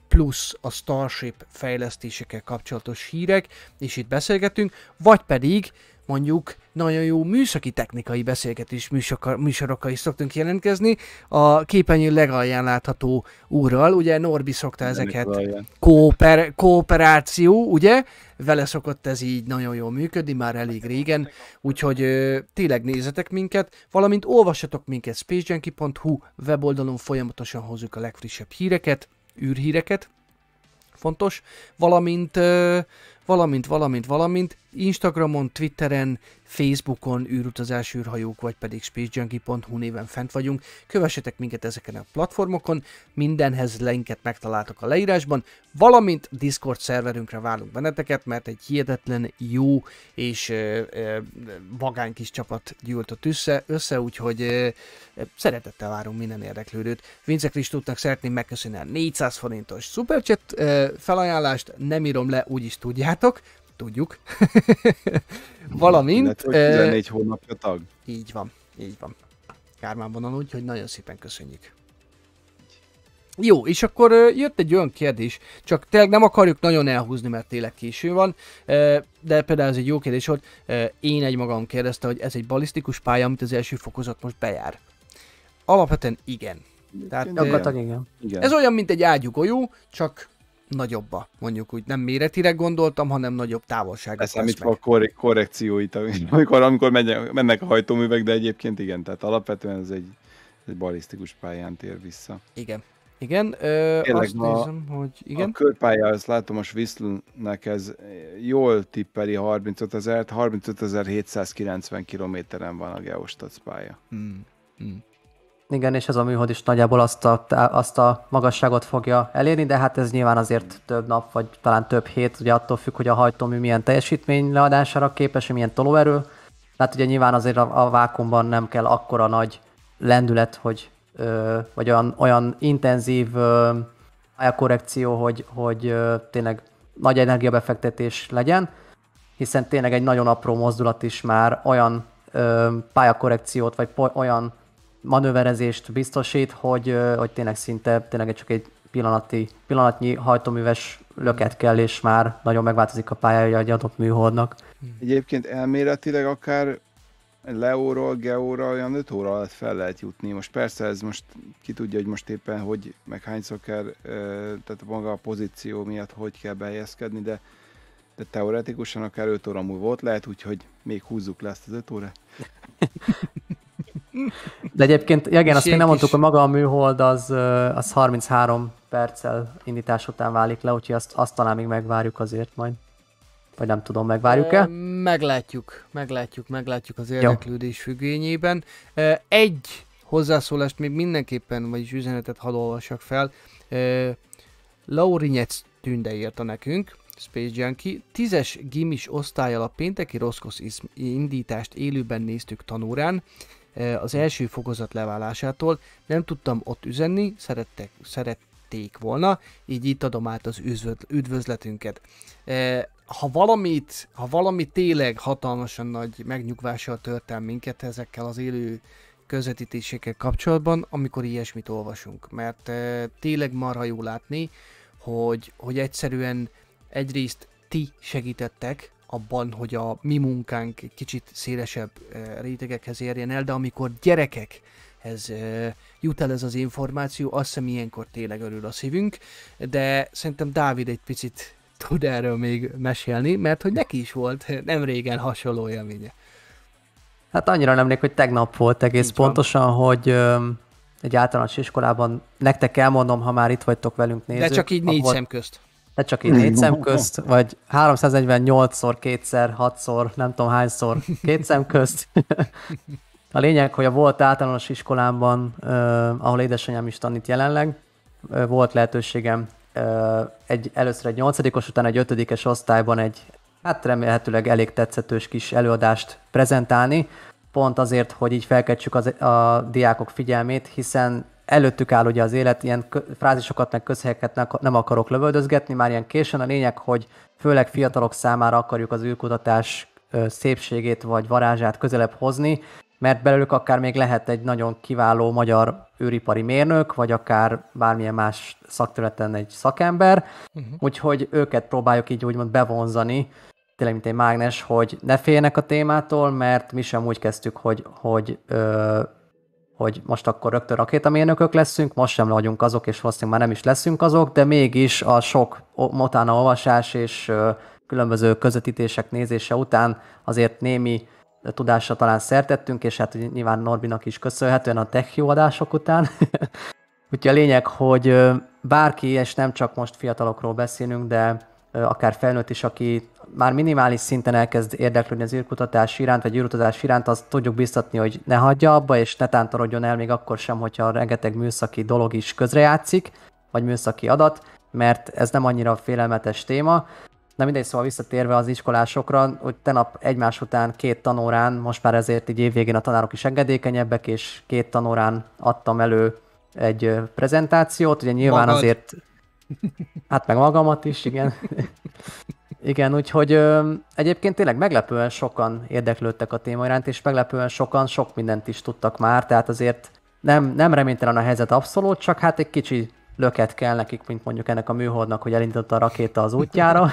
plusz a Starship fejlesztésekkel kapcsolatos hírek, és itt beszélgetünk, vagy pedig mondjuk nagyon jó műszaki technikai beszélgetés műsorokkal is szoktunk jelentkezni. A képenyő legalján látható úrral, ugye Norbi szokta Nem ezeket Kóper, kooperáció, ugye? Vele szokott ez így nagyon jól működni, már elég régen, úgyhogy ö, tényleg nézzetek minket, valamint olvassatok minket spacejunkie.hu weboldalon folyamatosan hozzuk a legfrissebb híreket, űrhíreket, fontos, valamint, ö, valamint, valamint, valamint Instagramon, Twitteren, Facebookon űrutazás űrhajók, vagy pedig spacejunkie.hu néven fent vagyunk. Kövessetek minket ezeken a platformokon, mindenhez linket megtaláltok a leírásban, valamint Discord szerverünkre várunk benneteket, mert egy hihetetlen jó és ö, ö, vagány kis csapat gyűlt a össze, össze úgyhogy ö, szeretettel várunk minden érdeklődőt. Vince Kristótnak szeretném megköszönni a 400 forintos szupercset felajánlást, nem írom le, úgyis tudjátok, tudjuk. Valamint... Illetve, hogy 14 hónapja tag. Így van, így van. Kármán van úgy, hogy nagyon szépen köszönjük. Jó, és akkor jött egy olyan kérdés, csak tényleg nem akarjuk nagyon elhúzni, mert tényleg késő van, de például ez egy jó kérdés volt. Én egy magam kérdezte, hogy ez egy balisztikus pálya, amit az első fokozat most bejár. Alapvetően igen. Tehát, igen. igen. Ez olyan, mint egy ágyugójú, csak nagyobba, mondjuk úgy. Nem méretire gondoltam, hanem nagyobb távolságra. Ez amit a korre- korrekcióit, amikor, amikor mennek, mennek a hajtóművek, de egyébként igen, tehát alapvetően ez egy, egy balisztikus pályán tér vissza. Igen. Igen, ö, Tényleg, azt a, nézem, hogy igen. A körpálya, azt látom a Swisslnek, ez jól tippeli 35 ezeret, 790 kilométeren van a Geostac pálya. Hmm. Hmm. Igen, és ez a műhold is nagyjából azt a, azt a magasságot fogja elérni, de hát ez nyilván azért több nap, vagy talán több hét, ugye attól függ, hogy a hajtómű milyen teljesítmény leadására képes, milyen tolóerő. Tehát ugye nyilván azért a, a vákumban nem kell akkora nagy lendület, hogy ö, vagy olyan, olyan intenzív korrekció, hogy, hogy ö, tényleg nagy energiabefektetés legyen, hiszen tényleg egy nagyon apró mozdulat is már olyan ö, pályakorrekciót, vagy po- olyan manőverezést biztosít, hogy, hogy tényleg szinte tényleg csak egy pillanati, pillanatnyi hajtóműves löket kell, és már nagyon megváltozik a pályája egy adott műholdnak. Egyébként elméletileg akár Leóról, Geóra olyan 5 óra alatt fel lehet jutni. Most persze ez most ki tudja, hogy most éppen hogy, meg hányszor kell, tehát maga a pozíció miatt hogy kell behelyezkedni, de de teoretikusan akár 5 óra múlva volt, lehet úgy, hogy még húzzuk le ezt az 5 órát. De egyébként, igen, azt még nem mondtuk, hogy maga a műhold az, az 33 perccel indítás után válik le, úgyhogy azt, azt talán még megvárjuk azért majd. Vagy nem tudom, megvárjuk-e? Meglátjuk, meglátjuk, meglátjuk az érdeklődés függényében. Egy hozzászólást még mindenképpen, vagyis üzenetet hadd olvassak fel. Laurinyec Tünde írta nekünk. Space Junkie. Tízes gimis osztályal a pénteki Roscos indítást élőben néztük tanórán, e, az első fokozat leválásától. Nem tudtam ott üzenni, szerettek, szerették volna, így itt adom át az üdvözletünket. E, ha valamit, ha valami tényleg hatalmasan nagy megnyugvással tört el minket ezekkel az élő közvetítésekkel kapcsolatban, amikor ilyesmit olvasunk, mert e, tényleg marha jó látni, hogy, hogy egyszerűen egyrészt ti segítettek abban, hogy a mi munkánk kicsit szélesebb rétegekhez érjen el, de amikor gyerekek ez jut el ez az információ, azt hiszem ilyenkor tényleg örül a szívünk, de szerintem Dávid egy picit tud erről még mesélni, mert hogy neki is volt nem régen hasonló élménye. Hát annyira nem hogy tegnap volt egész Így pontosan, van. hogy ö, egy általános iskolában, nektek elmondom, ha már itt vagytok velünk nézők. De csak így négy ahol... szem közt de hát csak így négy szem közt, vagy 348-szor, kétszer, hatszor, nem tudom hányszor, két szem közt. A lényeg, hogy a volt általános iskolámban, eh, ahol édesanyám is tanít jelenleg, eh, volt lehetőségem eh, egy, először egy nyolcadikos, után egy ötödikes osztályban egy, hát remélhetőleg elég tetszetős kis előadást prezentálni, pont azért, hogy így felkeltsük az, a diákok figyelmét, hiszen előttük áll ugye az élet, ilyen frázisokat meg közhelyeket nem akarok lövöldözgetni, már ilyen későn a lényeg, hogy főleg fiatalok számára akarjuk az űrkutatás szépségét vagy varázsát közelebb hozni, mert belőlük akár még lehet egy nagyon kiváló magyar űripari mérnök, vagy akár bármilyen más szakterületen egy szakember, uh-huh. úgyhogy őket próbáljuk így úgymond bevonzani, tényleg mint egy mágnes, hogy ne féljenek a témától, mert mi sem úgy kezdtük, hogy, hogy ö, hogy most akkor rögtön rakétamérnökök leszünk, most sem vagyunk azok, és valószínűleg már nem is leszünk azok, de mégis a sok motána olvasás és különböző közvetítések nézése után azért némi tudásra talán szertettünk, és hát nyilván Norbinak is köszönhetően a tech adások után. Úgyhogy a lényeg, hogy bárki, és nem csak most fiatalokról beszélünk, de akár felnőtt is, aki már minimális szinten elkezd érdeklődni az űrkutatás iránt, vagy űrutazás iránt, az tudjuk biztatni, hogy ne hagyja abba, és ne tántorodjon el még akkor sem, hogyha rengeteg műszaki dolog is közrejátszik, vagy műszaki adat, mert ez nem annyira félelmetes téma. Na mindegy, szóval visszatérve az iskolásokra, hogy tenap egymás után két tanórán, most már ezért így évvégén a tanárok is engedékenyebbek, és két tanórán adtam elő egy prezentációt, ugye nyilván Magad. azért... Hát meg magamat is, igen. Igen, úgyhogy ö, egyébként tényleg meglepően sokan érdeklődtek a téma iránt, és meglepően sokan sok mindent is tudtak már, tehát azért nem, nem reménytelen a helyzet abszolút, csak hát egy kicsi löket kell nekik, mint mondjuk ennek a műholdnak, hogy elindította a rakéta az útjára.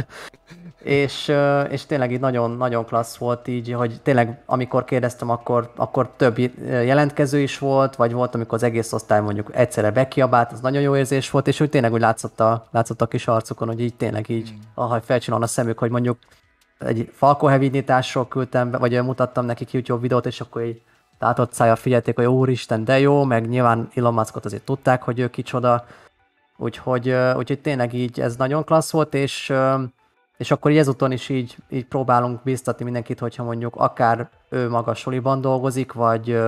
és, és tényleg így nagyon-nagyon klassz volt így, hogy tényleg amikor kérdeztem, akkor, akkor több jelentkező is volt, vagy volt, amikor az egész osztály mondjuk egyszerre bekiabált, az nagyon jó érzés volt, és úgy tényleg úgy látszott a, látszott a kis arcukon, hogy így tényleg így, hmm. ahogy felcsinálna a szemük, hogy mondjuk egy Falco Heavy küldtem, be, vagy mutattam nekik YouTube videót, és akkor így látott szája figyelték, hogy úristen, de jó, meg nyilván Elon Muskot azért tudták, hogy ő kicsoda, úgyhogy, úgyhogy tényleg így ez nagyon klassz volt, és és akkor így ezúton is így, így próbálunk biztatni mindenkit, hogyha mondjuk akár ő maga soliban dolgozik, vagy,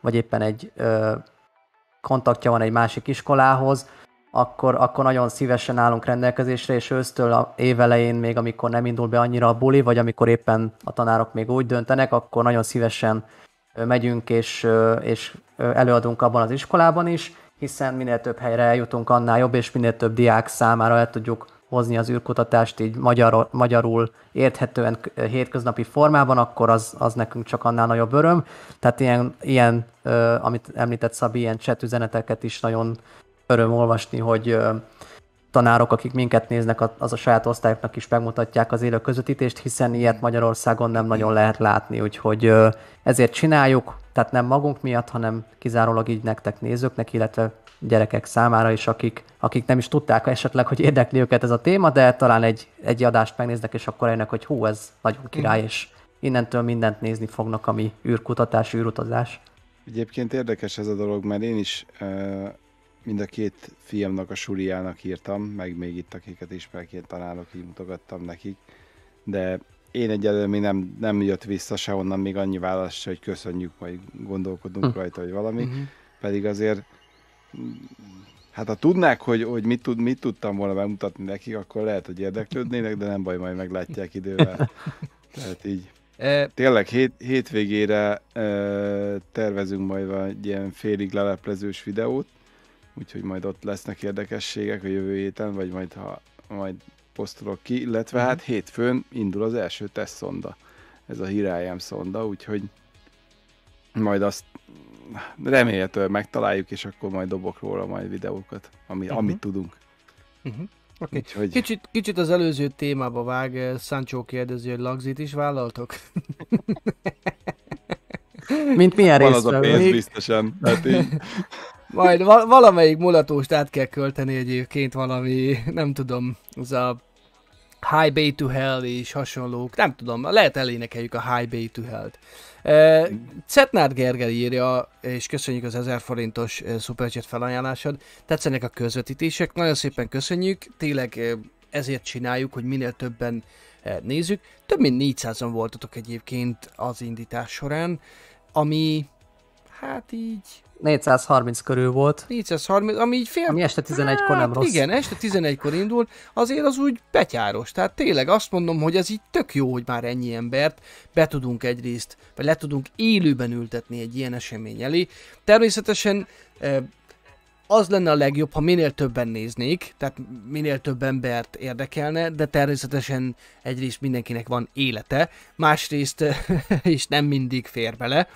vagy éppen egy kontaktja van egy másik iskolához, akkor, akkor nagyon szívesen állunk rendelkezésre, és ősztől a évelején még, amikor nem indul be annyira a buli, vagy amikor éppen a tanárok még úgy döntenek, akkor nagyon szívesen megyünk és, és előadunk abban az iskolában is, hiszen minél több helyre eljutunk, annál jobb, és minél több diák számára el tudjuk hozni az űrkutatást így magyar, magyarul érthetően eh, hétköznapi formában, akkor az, az nekünk csak annál nagyobb öröm. Tehát ilyen, ilyen amit említett Szabi, ilyen chat üzeneteket is nagyon öröm olvasni, hogy tanárok, akik minket néznek, az a saját osztályoknak is megmutatják az élő közvetítést, hiszen ilyet Magyarországon nem nagyon lehet látni, úgyhogy ezért csináljuk, tehát nem magunk miatt, hanem kizárólag így nektek nézőknek, illetve gyerekek számára is, akik, akik nem is tudták esetleg, hogy érdekli őket ez a téma, de talán egy, egy adást megnéznek, és akkor ennek, hogy hú, ez nagyon király, és innentől mindent nézni fognak, ami űrkutatás, űrutazás. Egyébként érdekes ez a dolog, mert én is mind a két fiamnak, a Suriának írtam, meg még itt, akiket ismerként találok, így mutogattam nekik, de én egyelőre még nem, nem jött vissza se onnan még annyi válasz, hogy köszönjük, majd gondolkodunk hm. rajta, vagy valami. Mm-hmm. Pedig azért, hát ha tudnák, hogy, hogy mit, tud, mit tudtam volna bemutatni nekik, akkor lehet, hogy érdeklődnének, de nem baj, majd meglátják idővel. Tehát így. E... Tényleg hét, hétvégére e, tervezünk majd egy ilyen félig leleplezős videót, úgyhogy majd ott lesznek érdekességek a jövő héten, vagy majd ha majd posztolok ki, illetve uh-huh. hát hétfőn indul az első tesztszonda. Ez a hírájám szonda, úgyhogy majd azt remélhetően megtaláljuk, és akkor majd dobok róla majd videókat, ami, uh-huh. amit tudunk. Uh-huh. Mhm. Okay. Úgyhogy... Kicsit, kicsit az előző témába vág, eh, Sancho kérdezi, hogy lagzit is vállaltok? Mint milyen Van az a pénz még? biztosan. Hát így. Majd val- valamelyik mulatóst át kell költeni egyébként valami, nem tudom, az a High Bay to Hell és hasonlók. Nem tudom, lehet elénekeljük a high Bay to Hell-t. Uh, Gergely írja, és köszönjük az 1000 forintos uh, e, szupercset felajánlásod. Tetszenek a közvetítések, nagyon szépen köszönjük. Tényleg uh, ezért csináljuk, hogy minél többen uh, nézzük. Több mint 400-an voltatok egyébként az indítás során, ami hát így 430 körül volt. 430, ami így fél... Ami este 11-kor hát, nem rossz. Igen, este 11-kor indul, azért az úgy betyáros. Tehát tényleg azt mondom, hogy ez így tök jó, hogy már ennyi embert be tudunk egyrészt, vagy le tudunk élőben ültetni egy ilyen esemény elé. Természetesen az lenne a legjobb, ha minél többen néznék, tehát minél több embert érdekelne, de természetesen egyrészt mindenkinek van élete, másrészt is nem mindig fér bele,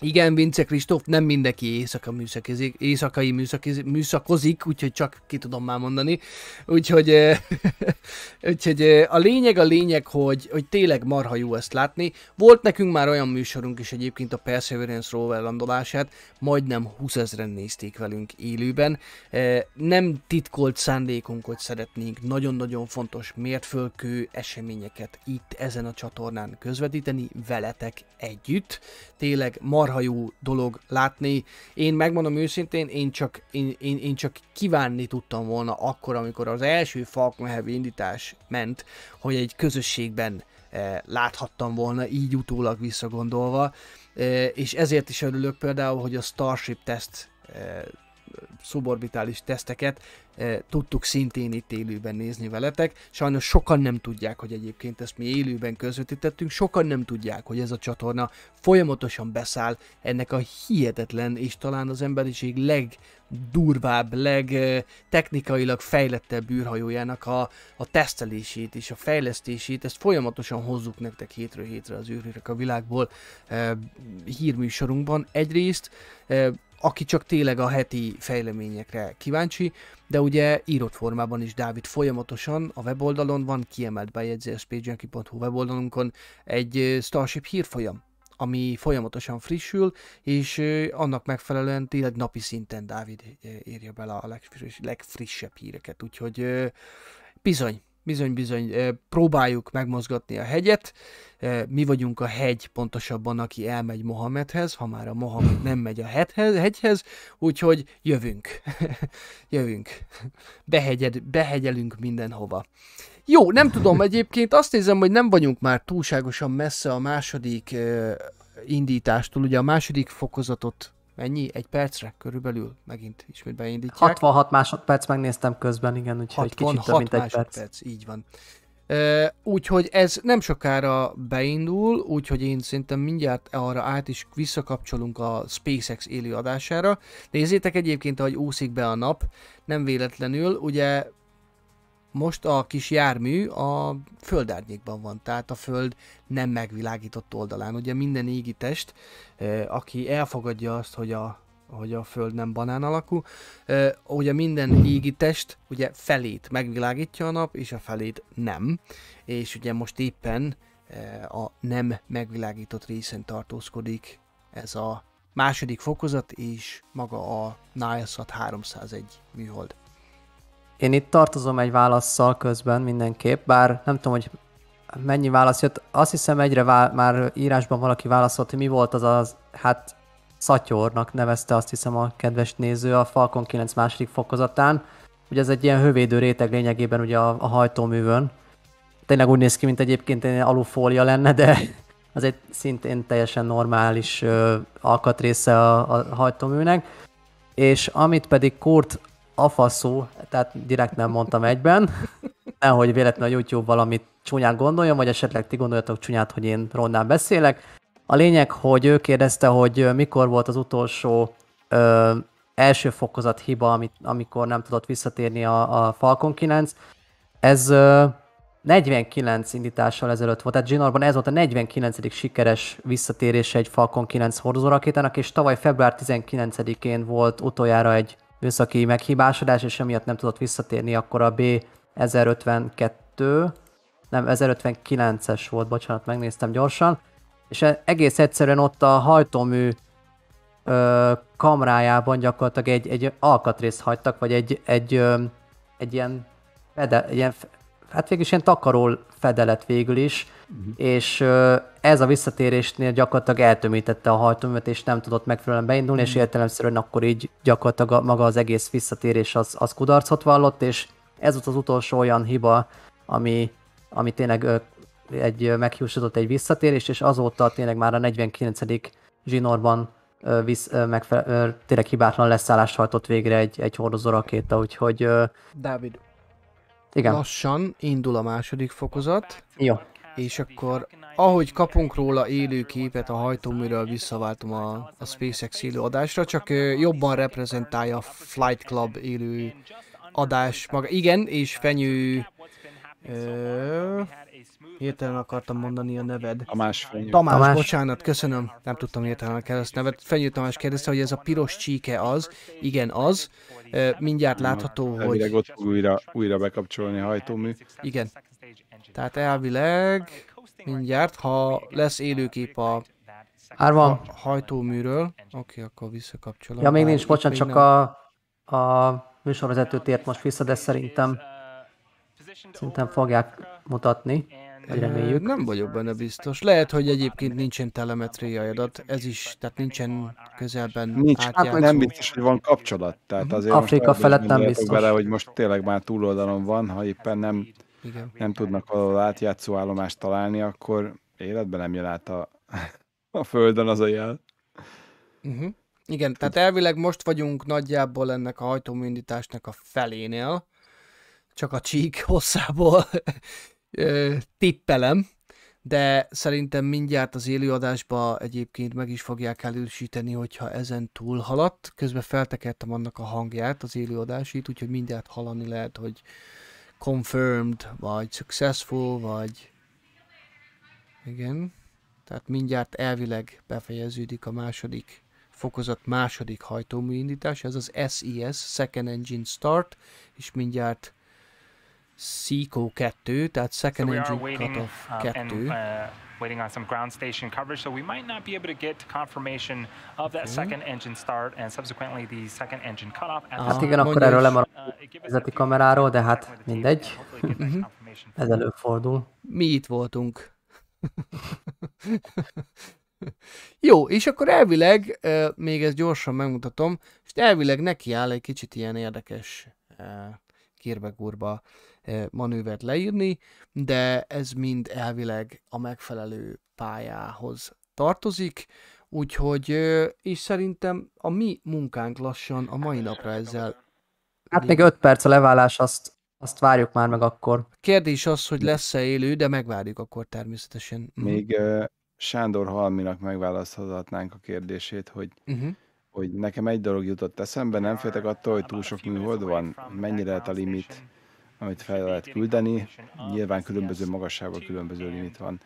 igen, Vince Kristóf, nem mindenki éjszaka műszakizik, éjszakai műszakizik, műszakozik, úgyhogy csak ki tudom már mondani. Úgyhogy, eh, úgyhogy eh, a lényeg a lényeg, hogy, hogy tényleg marha jó ezt látni. Volt nekünk már olyan műsorunk is egyébként a Perseverance rover landolását, majdnem 20 ezeren nézték velünk élőben. Eh, nem titkolt szándékunk, hogy szeretnénk nagyon-nagyon fontos mértfölkő eseményeket itt ezen a csatornán közvetíteni veletek együtt. Tényleg marha marha jó dolog látni. Én megmondom őszintén, én csak, én, én, én csak kívánni tudtam volna akkor, amikor az első Falkmehev indítás ment, hogy egy közösségben eh, láthattam volna, így utólag visszagondolva, eh, és ezért is örülök például, hogy a Starship Test eh, szuborbitális teszteket e, tudtuk szintén itt élőben nézni veletek. Sajnos sokan nem tudják, hogy egyébként ezt mi élőben közvetítettünk, sokan nem tudják, hogy ez a csatorna folyamatosan beszáll ennek a hihetetlen és talán az emberiség legdurvább, legtechnikailag e, fejlettebb űrhajójának a, a tesztelését és a fejlesztését, ezt folyamatosan hozzuk nektek hétről hétre az űrhőrök a világból e, hírműsorunkban. Egyrészt e, aki csak tényleg a heti fejleményekre kíváncsi, de ugye írott formában is Dávid folyamatosan a weboldalon van kiemelt bejegyzés pagejunkie.hu weboldalunkon egy Starship hírfolyam, ami folyamatosan frissül, és annak megfelelően tényleg napi szinten Dávid írja bele a legfrissebb híreket, úgyhogy bizony, bizony-bizony próbáljuk megmozgatni a hegyet. Mi vagyunk a hegy pontosabban, aki elmegy Mohamedhez, ha már a Mohamed nem megy a hegyhez, úgyhogy jövünk. jövünk. Behegyed, behegyelünk mindenhova. Jó, nem tudom egyébként, azt nézem, hogy nem vagyunk már túlságosan messze a második indítástól, ugye a második fokozatot mennyi? Egy percre körülbelül megint ismét beindítják. 66 másodperc megnéztem közben, igen, úgyhogy 60, kicsit több, mint egy perc. perc. Így van. úgyhogy ez nem sokára beindul, úgyhogy én szerintem mindjárt arra át is visszakapcsolunk a SpaceX élő adására. Nézzétek egyébként, ahogy úszik be a nap, nem véletlenül, ugye most a kis jármű a földárnyékban van, tehát a föld nem megvilágított oldalán. Ugye minden égi test, aki elfogadja azt, hogy a, hogy a föld nem banán alakú, ugye minden égi test ugye felét megvilágítja a nap, és a felét nem. És ugye most éppen a nem megvilágított részen tartózkodik ez a második fokozat és maga a Nilesat 301 műhold. Én itt tartozom egy válaszszal közben mindenképp, bár nem tudom, hogy mennyi válasz jött. Azt hiszem egyre vá- már írásban valaki válaszolt, hogy mi volt az az, hát Szatyornak nevezte azt hiszem a kedves néző a Falcon 9 második fokozatán. Ugye ez egy ilyen hővédő réteg lényegében ugye a, a hajtóművön. Tényleg úgy néz ki, mint egyébként egy alufólia lenne, de az egy szintén teljesen normális ö, alkatrésze a, a hajtóműnek. És amit pedig Kurt Afaszó tehát direkt nem mondtam egyben. Nehogy véletlenül a YouTube valamit csúnyán gondoljon, vagy esetleg ti gondoljatok csúnyát, hogy én rondán beszélek. A lényeg, hogy ő kérdezte, hogy mikor volt az utolsó ö, első fokozat hiba, amit, amikor nem tudott visszatérni a, a Falcon 9. Ez ö, 49 indítással ezelőtt volt, tehát Ginorban ez volt a 49. sikeres visszatérése egy Falcon 9 hordozórakétának, és tavaly február 19-én volt utoljára egy műszaki meghibásodás, és emiatt nem tudott visszatérni, akkor a B1052, nem, 1059-es volt, bocsánat, megnéztem gyorsan, és e- egész egyszerűen ott a hajtómű ö, kamrájában gyakorlatilag egy, egy alkatrészt hagytak, vagy egy, egy, ö, egy ilyen, fede, ilyen hát végül is ilyen takaró fedelet végül is, uh-huh. és ez a visszatérésnél gyakorlatilag eltömítette a hajtóművet, és nem tudott megfelelően beindulni, uh-huh. és mhm. értelemszerűen akkor így gyakorlatilag a, maga az egész visszatérés az, az kudarcot vallott, és ez volt az utolsó olyan hiba, ami, ami tényleg egy meghiúsított egy visszatérés, és azóta tényleg már a 49. zsinórban visz, megfele- tényleg hibátlan leszállást hajtott végre egy, egy hordozó rakéta, úgyhogy... Dávid. Igen. lassan indul a második fokozat. Jó. És akkor, ahogy kapunk róla élő képet a hajtóműről, visszaváltom a, a SpaceX élő adásra, csak jobban reprezentálja a Flight Club élő adás maga. Igen, és Fenyő... Ö, Hirtelen akartam mondani a neved. Tamás Tamás, Tamás, bocsánat, köszönöm. Nem tudtam hirtelen a kereszt nevet. Fenyő Tamás kérdezte, hogy ez a piros csíke az. Igen, az. Mindjárt látható, Na, hogy... ott fog újra, újra bekapcsolni a hajtómű. Igen. Tehát elvileg mindjárt, ha lesz élőkép a A hajtóműről. Oké, okay, akkor visszakapcsolom. Ja, még nincs, bocsánat, csak a, a műsorvezetőt ért most vissza, de szerintem, szerintem fogják mutatni. Reméljük. Nem vagyok benne biztos. Lehet, hogy egyébként nincsen telemetriai adat, ez is, tehát nincsen közelben Nincs, hát nem biztos, hogy van kapcsolat. Tehát mhm. azért Afrika felett nem biztos. Bele, hogy most tényleg már túloldalon van, ha éppen nem, Igen. nem tudnak valahol átjátszó állomást találni, akkor életben nem jön át a, a földön az a jel. Uh-huh. Igen, tehát elvileg most vagyunk nagyjából ennek a hajtóműindításnak a felénél, csak a csík hosszából ö, tippelem, de szerintem mindjárt az élőadásba egyébként meg is fogják elősíteni, hogyha ezen túl haladt. Közben feltekertem annak a hangját, az élőadásit, úgyhogy mindjárt hallani lehet, hogy confirmed, vagy successful, vagy... Igen. Tehát mindjárt elvileg befejeződik a második fokozat második hajtómű indítás, ez az SES, e Second Engine Start, és mindjárt Seco 2, tehát second so engine waiting, cutoff 2. Uh, uh, waiting on some ground station coverage, so we might not be able to get confirmation of that okay. second engine start and subsequently the second engine cutoff. At hát igen, akkor erről lemaradt uh, a kameráról, de hát mindegy. Mhm. Ez előfordul. Mi itt voltunk. Jó, és akkor elvileg, még ezt gyorsan megmutatom, és elvileg neki áll egy kicsit ilyen érdekes euh, manővert leírni, de ez mind elvileg a megfelelő pályához tartozik, úgyhogy, és szerintem a mi munkánk lassan a mai napra ezzel... Hát még 5 perc a leválás, azt, azt várjuk már meg akkor. Kérdés az, hogy lesz-e élő, de megvárjuk akkor természetesen. Mhm. Még uh, Sándor Halminak megválaszthatnánk a kérdését, hogy uh-huh hogy nekem egy dolog jutott eszembe, nem féltek attól, hogy túl sok műhold van? Mennyire lehet a limit? amit fel lehet küldeni. Nyilván különböző magasságban különböző limit van.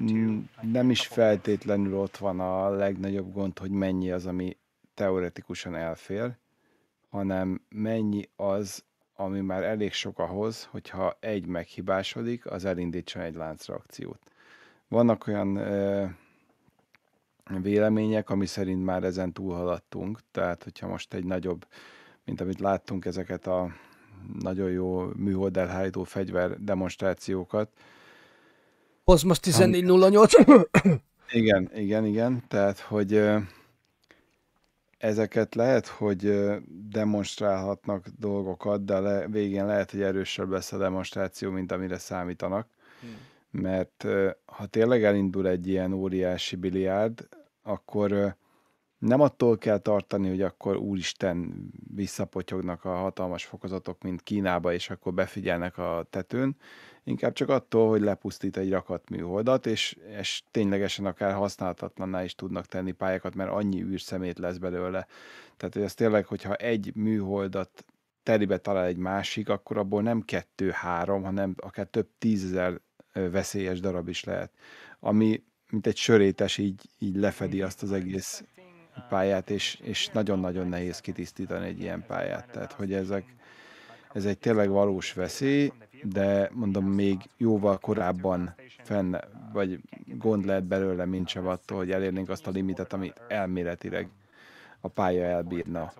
Mm, nem is feltétlenül ott van a legnagyobb gond, hogy mennyi az, ami teoretikusan elfér, hanem mennyi az, ami már elég sok ahhoz, hogyha egy meghibásodik, az elindítson egy láncreakciót. Vannak olyan ö, vélemények, ami szerint már ezen túlhaladtunk, tehát hogyha most egy nagyobb, mint amit láttunk ezeket a nagyon jó műholdelhájtó fegyver demonstrációkat. Az most 14.08. igen, igen, igen. Tehát, hogy ezeket lehet, hogy demonstrálhatnak dolgokat, de le, végén lehet, hogy erősebb lesz a demonstráció, mint amire számítanak. Hmm. Mert ha tényleg elindul egy ilyen óriási biliárd, akkor nem attól kell tartani, hogy akkor úristen visszapotyognak a hatalmas fokozatok, mint Kínába, és akkor befigyelnek a tetőn, inkább csak attól, hogy lepusztít egy rakat műholdat és, és ténylegesen akár használhatatlanná is tudnak tenni pályákat, mert annyi űrszemét lesz belőle. Tehát, hogy az tényleg, hogyha egy műholdat telibe talál egy másik, akkor abból nem kettő-három, hanem akár több tízezer veszélyes darab is lehet, ami mint egy sörétes így, így lefedi azt az egész pályát, és, és nagyon-nagyon nehéz kitisztítani egy ilyen pályát. Tehát, hogy ezek, ez egy tényleg valós veszély, de mondom, még jóval korábban fenn, vagy gond lehet belőle, mint sem attól, hogy elérnénk azt a limitet, amit elméletileg a pálya elbírna,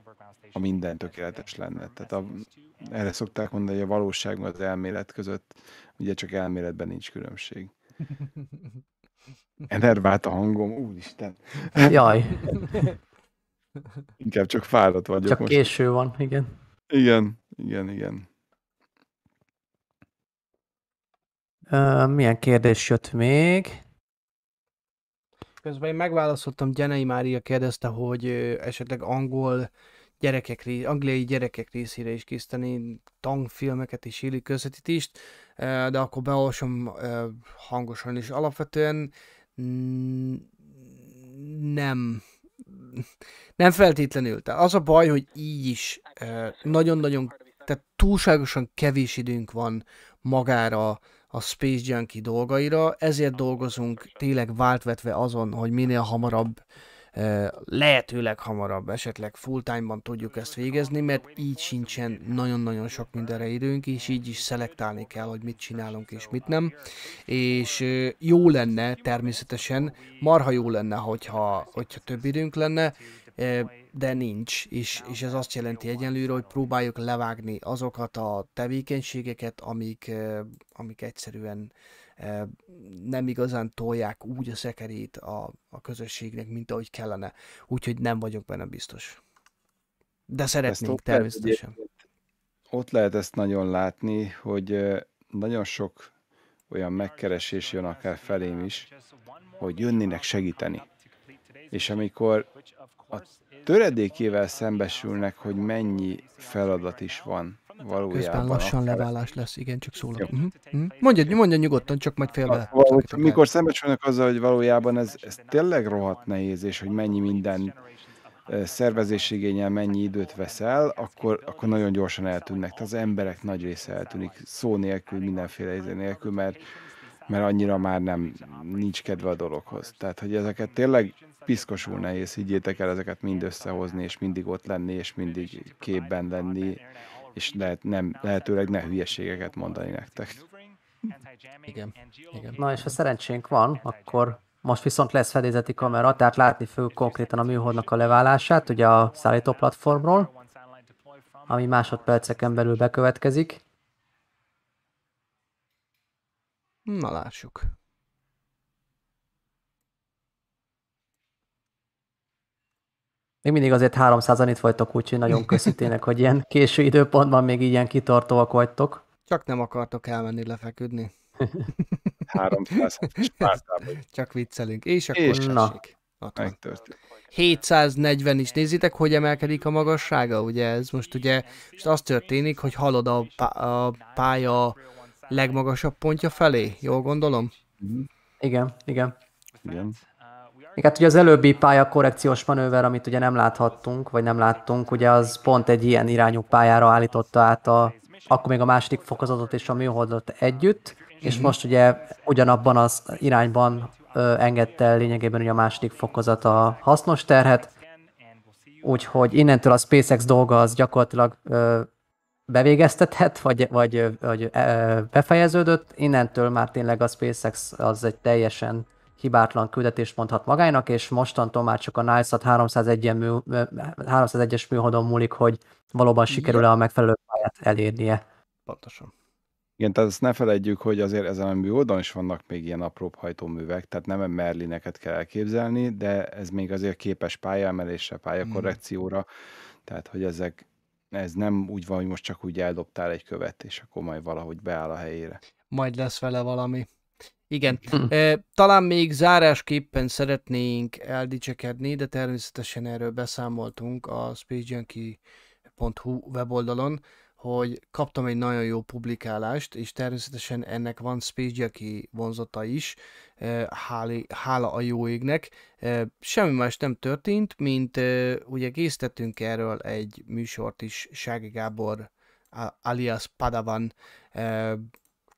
ha minden tökéletes lenne. Tehát a, erre szokták mondani, hogy a valóság az elmélet között ugye csak elméletben nincs különbség. Enervált a hangom, úristen. Jaj. Inkább csak fáradt vagyok Csak most. késő van, igen. Igen, igen, igen. Uh, milyen kérdés jött még? Közben én megválaszoltam, Gyenei Mária kérdezte, hogy esetleg angol gyerekek, angliai gyerekek részére is készíteni tangfilmeket és illik közvetítést, de akkor beolvasom hangosan is. Alapvetően nem nem feltétlenül. Tehát az a baj, hogy így is nagyon-nagyon, tehát túlságosan kevés időnk van magára a Space Junkie dolgaira, ezért dolgozunk tényleg váltvetve azon, hogy minél hamarabb uh, lehetőleg hamarabb, esetleg full time-ban tudjuk ezt végezni, mert így sincsen nagyon-nagyon sok mindenre időnk, és így is szelektálni kell, hogy mit csinálunk és mit nem. És jó lenne természetesen, marha jó lenne, hogyha, hogyha több időnk lenne, de nincs, és, és ez azt jelenti egyenlőre, hogy próbáljuk levágni azokat a tevékenységeket, amik, amik egyszerűen nem igazán tolják úgy a szekerét a, a közösségnek, mint ahogy kellene. Úgyhogy nem vagyok benne biztos. De szeretnénk ott természetesen. Lehet, ott lehet ezt nagyon látni, hogy nagyon sok olyan megkeresés jön akár felém is, hogy jönnének segíteni. És amikor a töredékével szembesülnek, hogy mennyi feladat is van, valójában. Közben lassan leválás lesz, igen, csak szólok. Mm-hmm. Mhm. Mondja, mondja nyugodtan, csak majd félbe. Mikor szembesülnek azzal, hogy valójában ez, ez tényleg rohadt nehéz, és hogy mennyi minden szervezésigényel mennyi időt veszel, akkor, akkor nagyon gyorsan eltűnnek. Tehát az emberek nagy része eltűnik, szó nélkül, mindenféle izé nélkül, mert, mert annyira már nem nincs kedve a dologhoz. Tehát, hogy ezeket tényleg piszkosul nehéz, higgyétek el, ezeket mind összehozni, és mindig ott lenni, és mindig képben lenni, és lehet, nem, lehetőleg ne hülyeségeket mondani nektek. Igen. Igen. Na és ha szerencsénk van, akkor most viszont lesz fedézeti kamera, tehát látni fogjuk konkrétan a műholdnak a leválását, ugye a szállító platformról, ami másodperceken belül bekövetkezik. Na lássuk. Még mindig azért 300-an itt vagytok, úgyhogy nagyon köszítének, hogy ilyen késő időpontban még ilyen kitartóak vagytok. Csak nem akartok elmenni lefeküdni. 300 Csak viccelünk. És akkor és na. Megtörtént. 740 is. Nézzétek, hogy emelkedik a magassága, ugye ez most ugye, most az történik, hogy halad a, pá- a pálya legmagasabb pontja felé, jól gondolom? Mm-hmm. Igen, igen. Igen. Még hát ugye az előbbi pálya korrekciós manőver, amit ugye nem láthattunk, vagy nem láttunk, ugye az pont egy ilyen irányú pályára állította át a, akkor még a második fokozatot és a műholdot együtt, és mhm. most ugye ugyanabban az irányban ö, engedte el lényegében ugye a második fokozat a hasznos terhet, úgyhogy innentől a SpaceX dolga az gyakorlatilag ö, bevégeztetett, vagy, vagy, vagy ö, befejeződött, innentől már tényleg a SpaceX az egy teljesen hibátlan küldetést mondhat magának, és mostantól már csak a NICE-at 301 mű, 301-es műholdon múlik, hogy valóban sikerül-e a megfelelő pályát elérnie. Pontosan. Igen, tehát ezt ne felejtjük, hogy azért ezen a műoldalon is vannak még ilyen apróbb hajtóművek, tehát nem Merlineket kell elképzelni, de ez még azért képes pályaemelésre, pályakorrekcióra, mm. tehát hogy ezek, ez nem úgy van, hogy most csak úgy eldobtál egy követ, és akkor majd valahogy beáll a helyére. Majd lesz vele valami. Igen. Hm. Talán még zárásképpen szeretnénk eldicsekedni, de természetesen erről beszámoltunk a spacejunkie.hu weboldalon, hogy kaptam egy nagyon jó publikálást, és természetesen ennek van spacejunkie vonzata is, háli, hála a jó égnek. Semmi más nem történt, mint ugye készítettünk erről egy műsort is Sági Gábor alias Padavan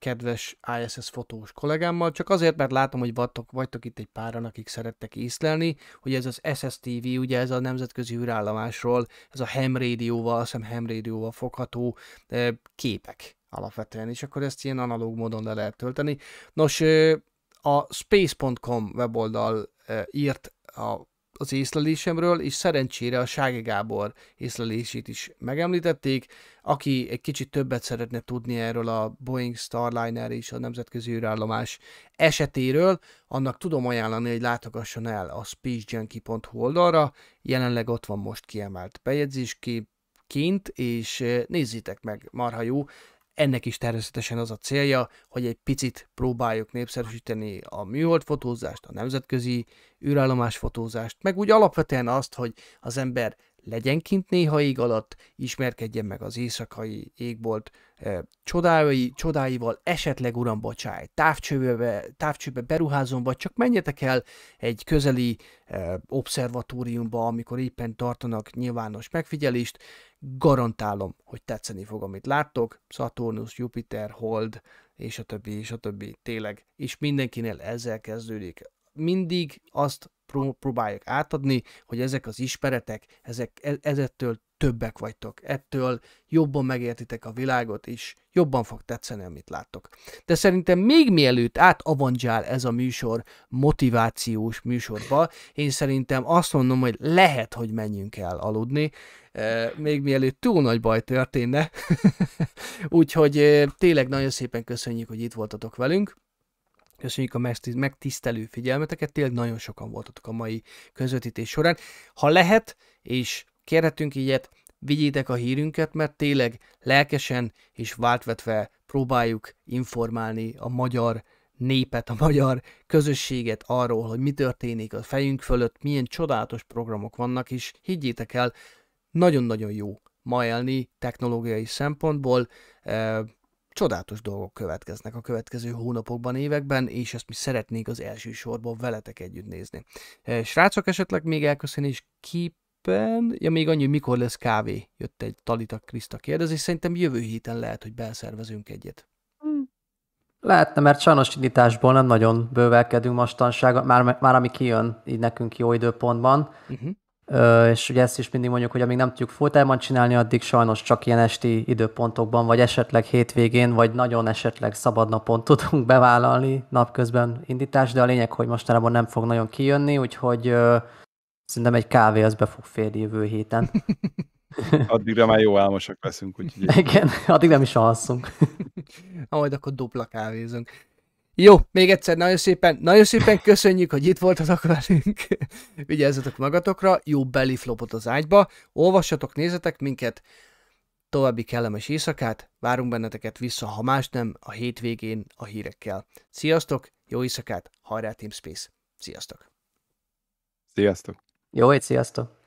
kedves ISS fotós kollégámmal, csak azért, mert látom, hogy vattok, vagytok itt egy páran, akik szerettek észlelni, hogy ez az SSTV, ugye ez a nemzetközi űrállomásról, ez a ham rádióval, azt hiszem ham rádióval fogható eh, képek alapvetően, és akkor ezt ilyen analóg módon le lehet tölteni. Nos, eh, a space.com weboldal eh, írt a az észlelésemről, és szerencsére a Sági Gábor észlelését is megemlítették, aki egy kicsit többet szeretne tudni erről a Boeing Starliner és a nemzetközi űrállomás esetéről, annak tudom ajánlani, hogy látogasson el a spacejunkie.hu oldalra, jelenleg ott van most kiemelt bejegyzésként, kint, és eh, nézzétek meg, marha jó. Ennek is természetesen az a célja, hogy egy picit próbáljuk népszerűsíteni a műholdfotózást, a nemzetközi űrállomás fotózást, meg úgy alapvetően azt, hogy az ember legyen kint néha ég alatt, ismerkedjen meg az éjszakai égbolt eh, csodái, csodáival, esetleg uram bocsáj, távcsőbe, távcsőbe beruházom, vagy csak menjetek el egy közeli eh, obszervatóriumba, amikor éppen tartanak nyilvános megfigyelést, garantálom, hogy tetszeni fog, amit láttok. Saturnus, Jupiter, Hold, és a többi, és a többi. Tényleg, és mindenkinél ezzel kezdődik. Mindig azt próbálják átadni, hogy ezek az ismeretek, ezek, e-, ezettől többek vagytok. Ettől jobban megértitek a világot, és jobban fog tetszeni, amit láttok. De szerintem még mielőtt átavancsál ez a műsor motivációs műsorba, én szerintem azt mondom, hogy lehet, hogy menjünk el aludni, még mielőtt túl nagy baj történne. Úgyhogy tényleg nagyon szépen köszönjük, hogy itt voltatok velünk. Köszönjük a megtisztelő figyelmeteket, tényleg nagyon sokan voltatok a mai közvetítés során. Ha lehet, és kérhetünk ilyet, vigyétek a hírünket, mert tényleg lelkesen és váltvetve próbáljuk informálni a magyar népet, a magyar közösséget arról, hogy mi történik a fejünk fölött, milyen csodálatos programok vannak, és higgyétek el, nagyon-nagyon jó ma élni technológiai szempontból, e, csodálatos dolgok következnek a következő hónapokban, években, és ezt mi szeretnénk az első sorban veletek együtt nézni. E, srácok, esetleg még elköszönni, és keep éppen, ja még annyi, hogy mikor lesz kávé, jött egy Talita Kriszta kérdezés, szerintem jövő héten lehet, hogy beszervezünk egyet. Hmm. Lehetne, mert sajnos indításból nem nagyon bővelkedünk mostanság, már, már ami kijön így nekünk jó időpontban, uh-huh. Ö, és ugye ezt is mindig mondjuk, hogy amíg nem tudjuk folytában csinálni, addig sajnos csak ilyen esti időpontokban, vagy esetleg hétvégén, vagy nagyon esetleg napon tudunk bevállalni napközben indítást, de a lényeg, hogy mostanában nem fog nagyon kijönni, úgyhogy ö, Szerintem egy kávé az be fog férni jövő héten. Addigra már jó álmosak leszünk, úgyhogy... Igen, addig nem is alszunk. ha majd akkor dupla kávézunk. Jó, még egyszer nagyon szépen, nagyon szépen köszönjük, hogy itt voltatok velünk. Vigyázzatok magatokra, jó flopot az ágyba, olvassatok, nézzetek minket, további kellemes éjszakát, várunk benneteket vissza, ha más nem, a hétvégén a hírekkel. Sziasztok, jó éjszakát, hajrá Team Space, sziasztok! Sziasztok! Jó éjt, sziasztok!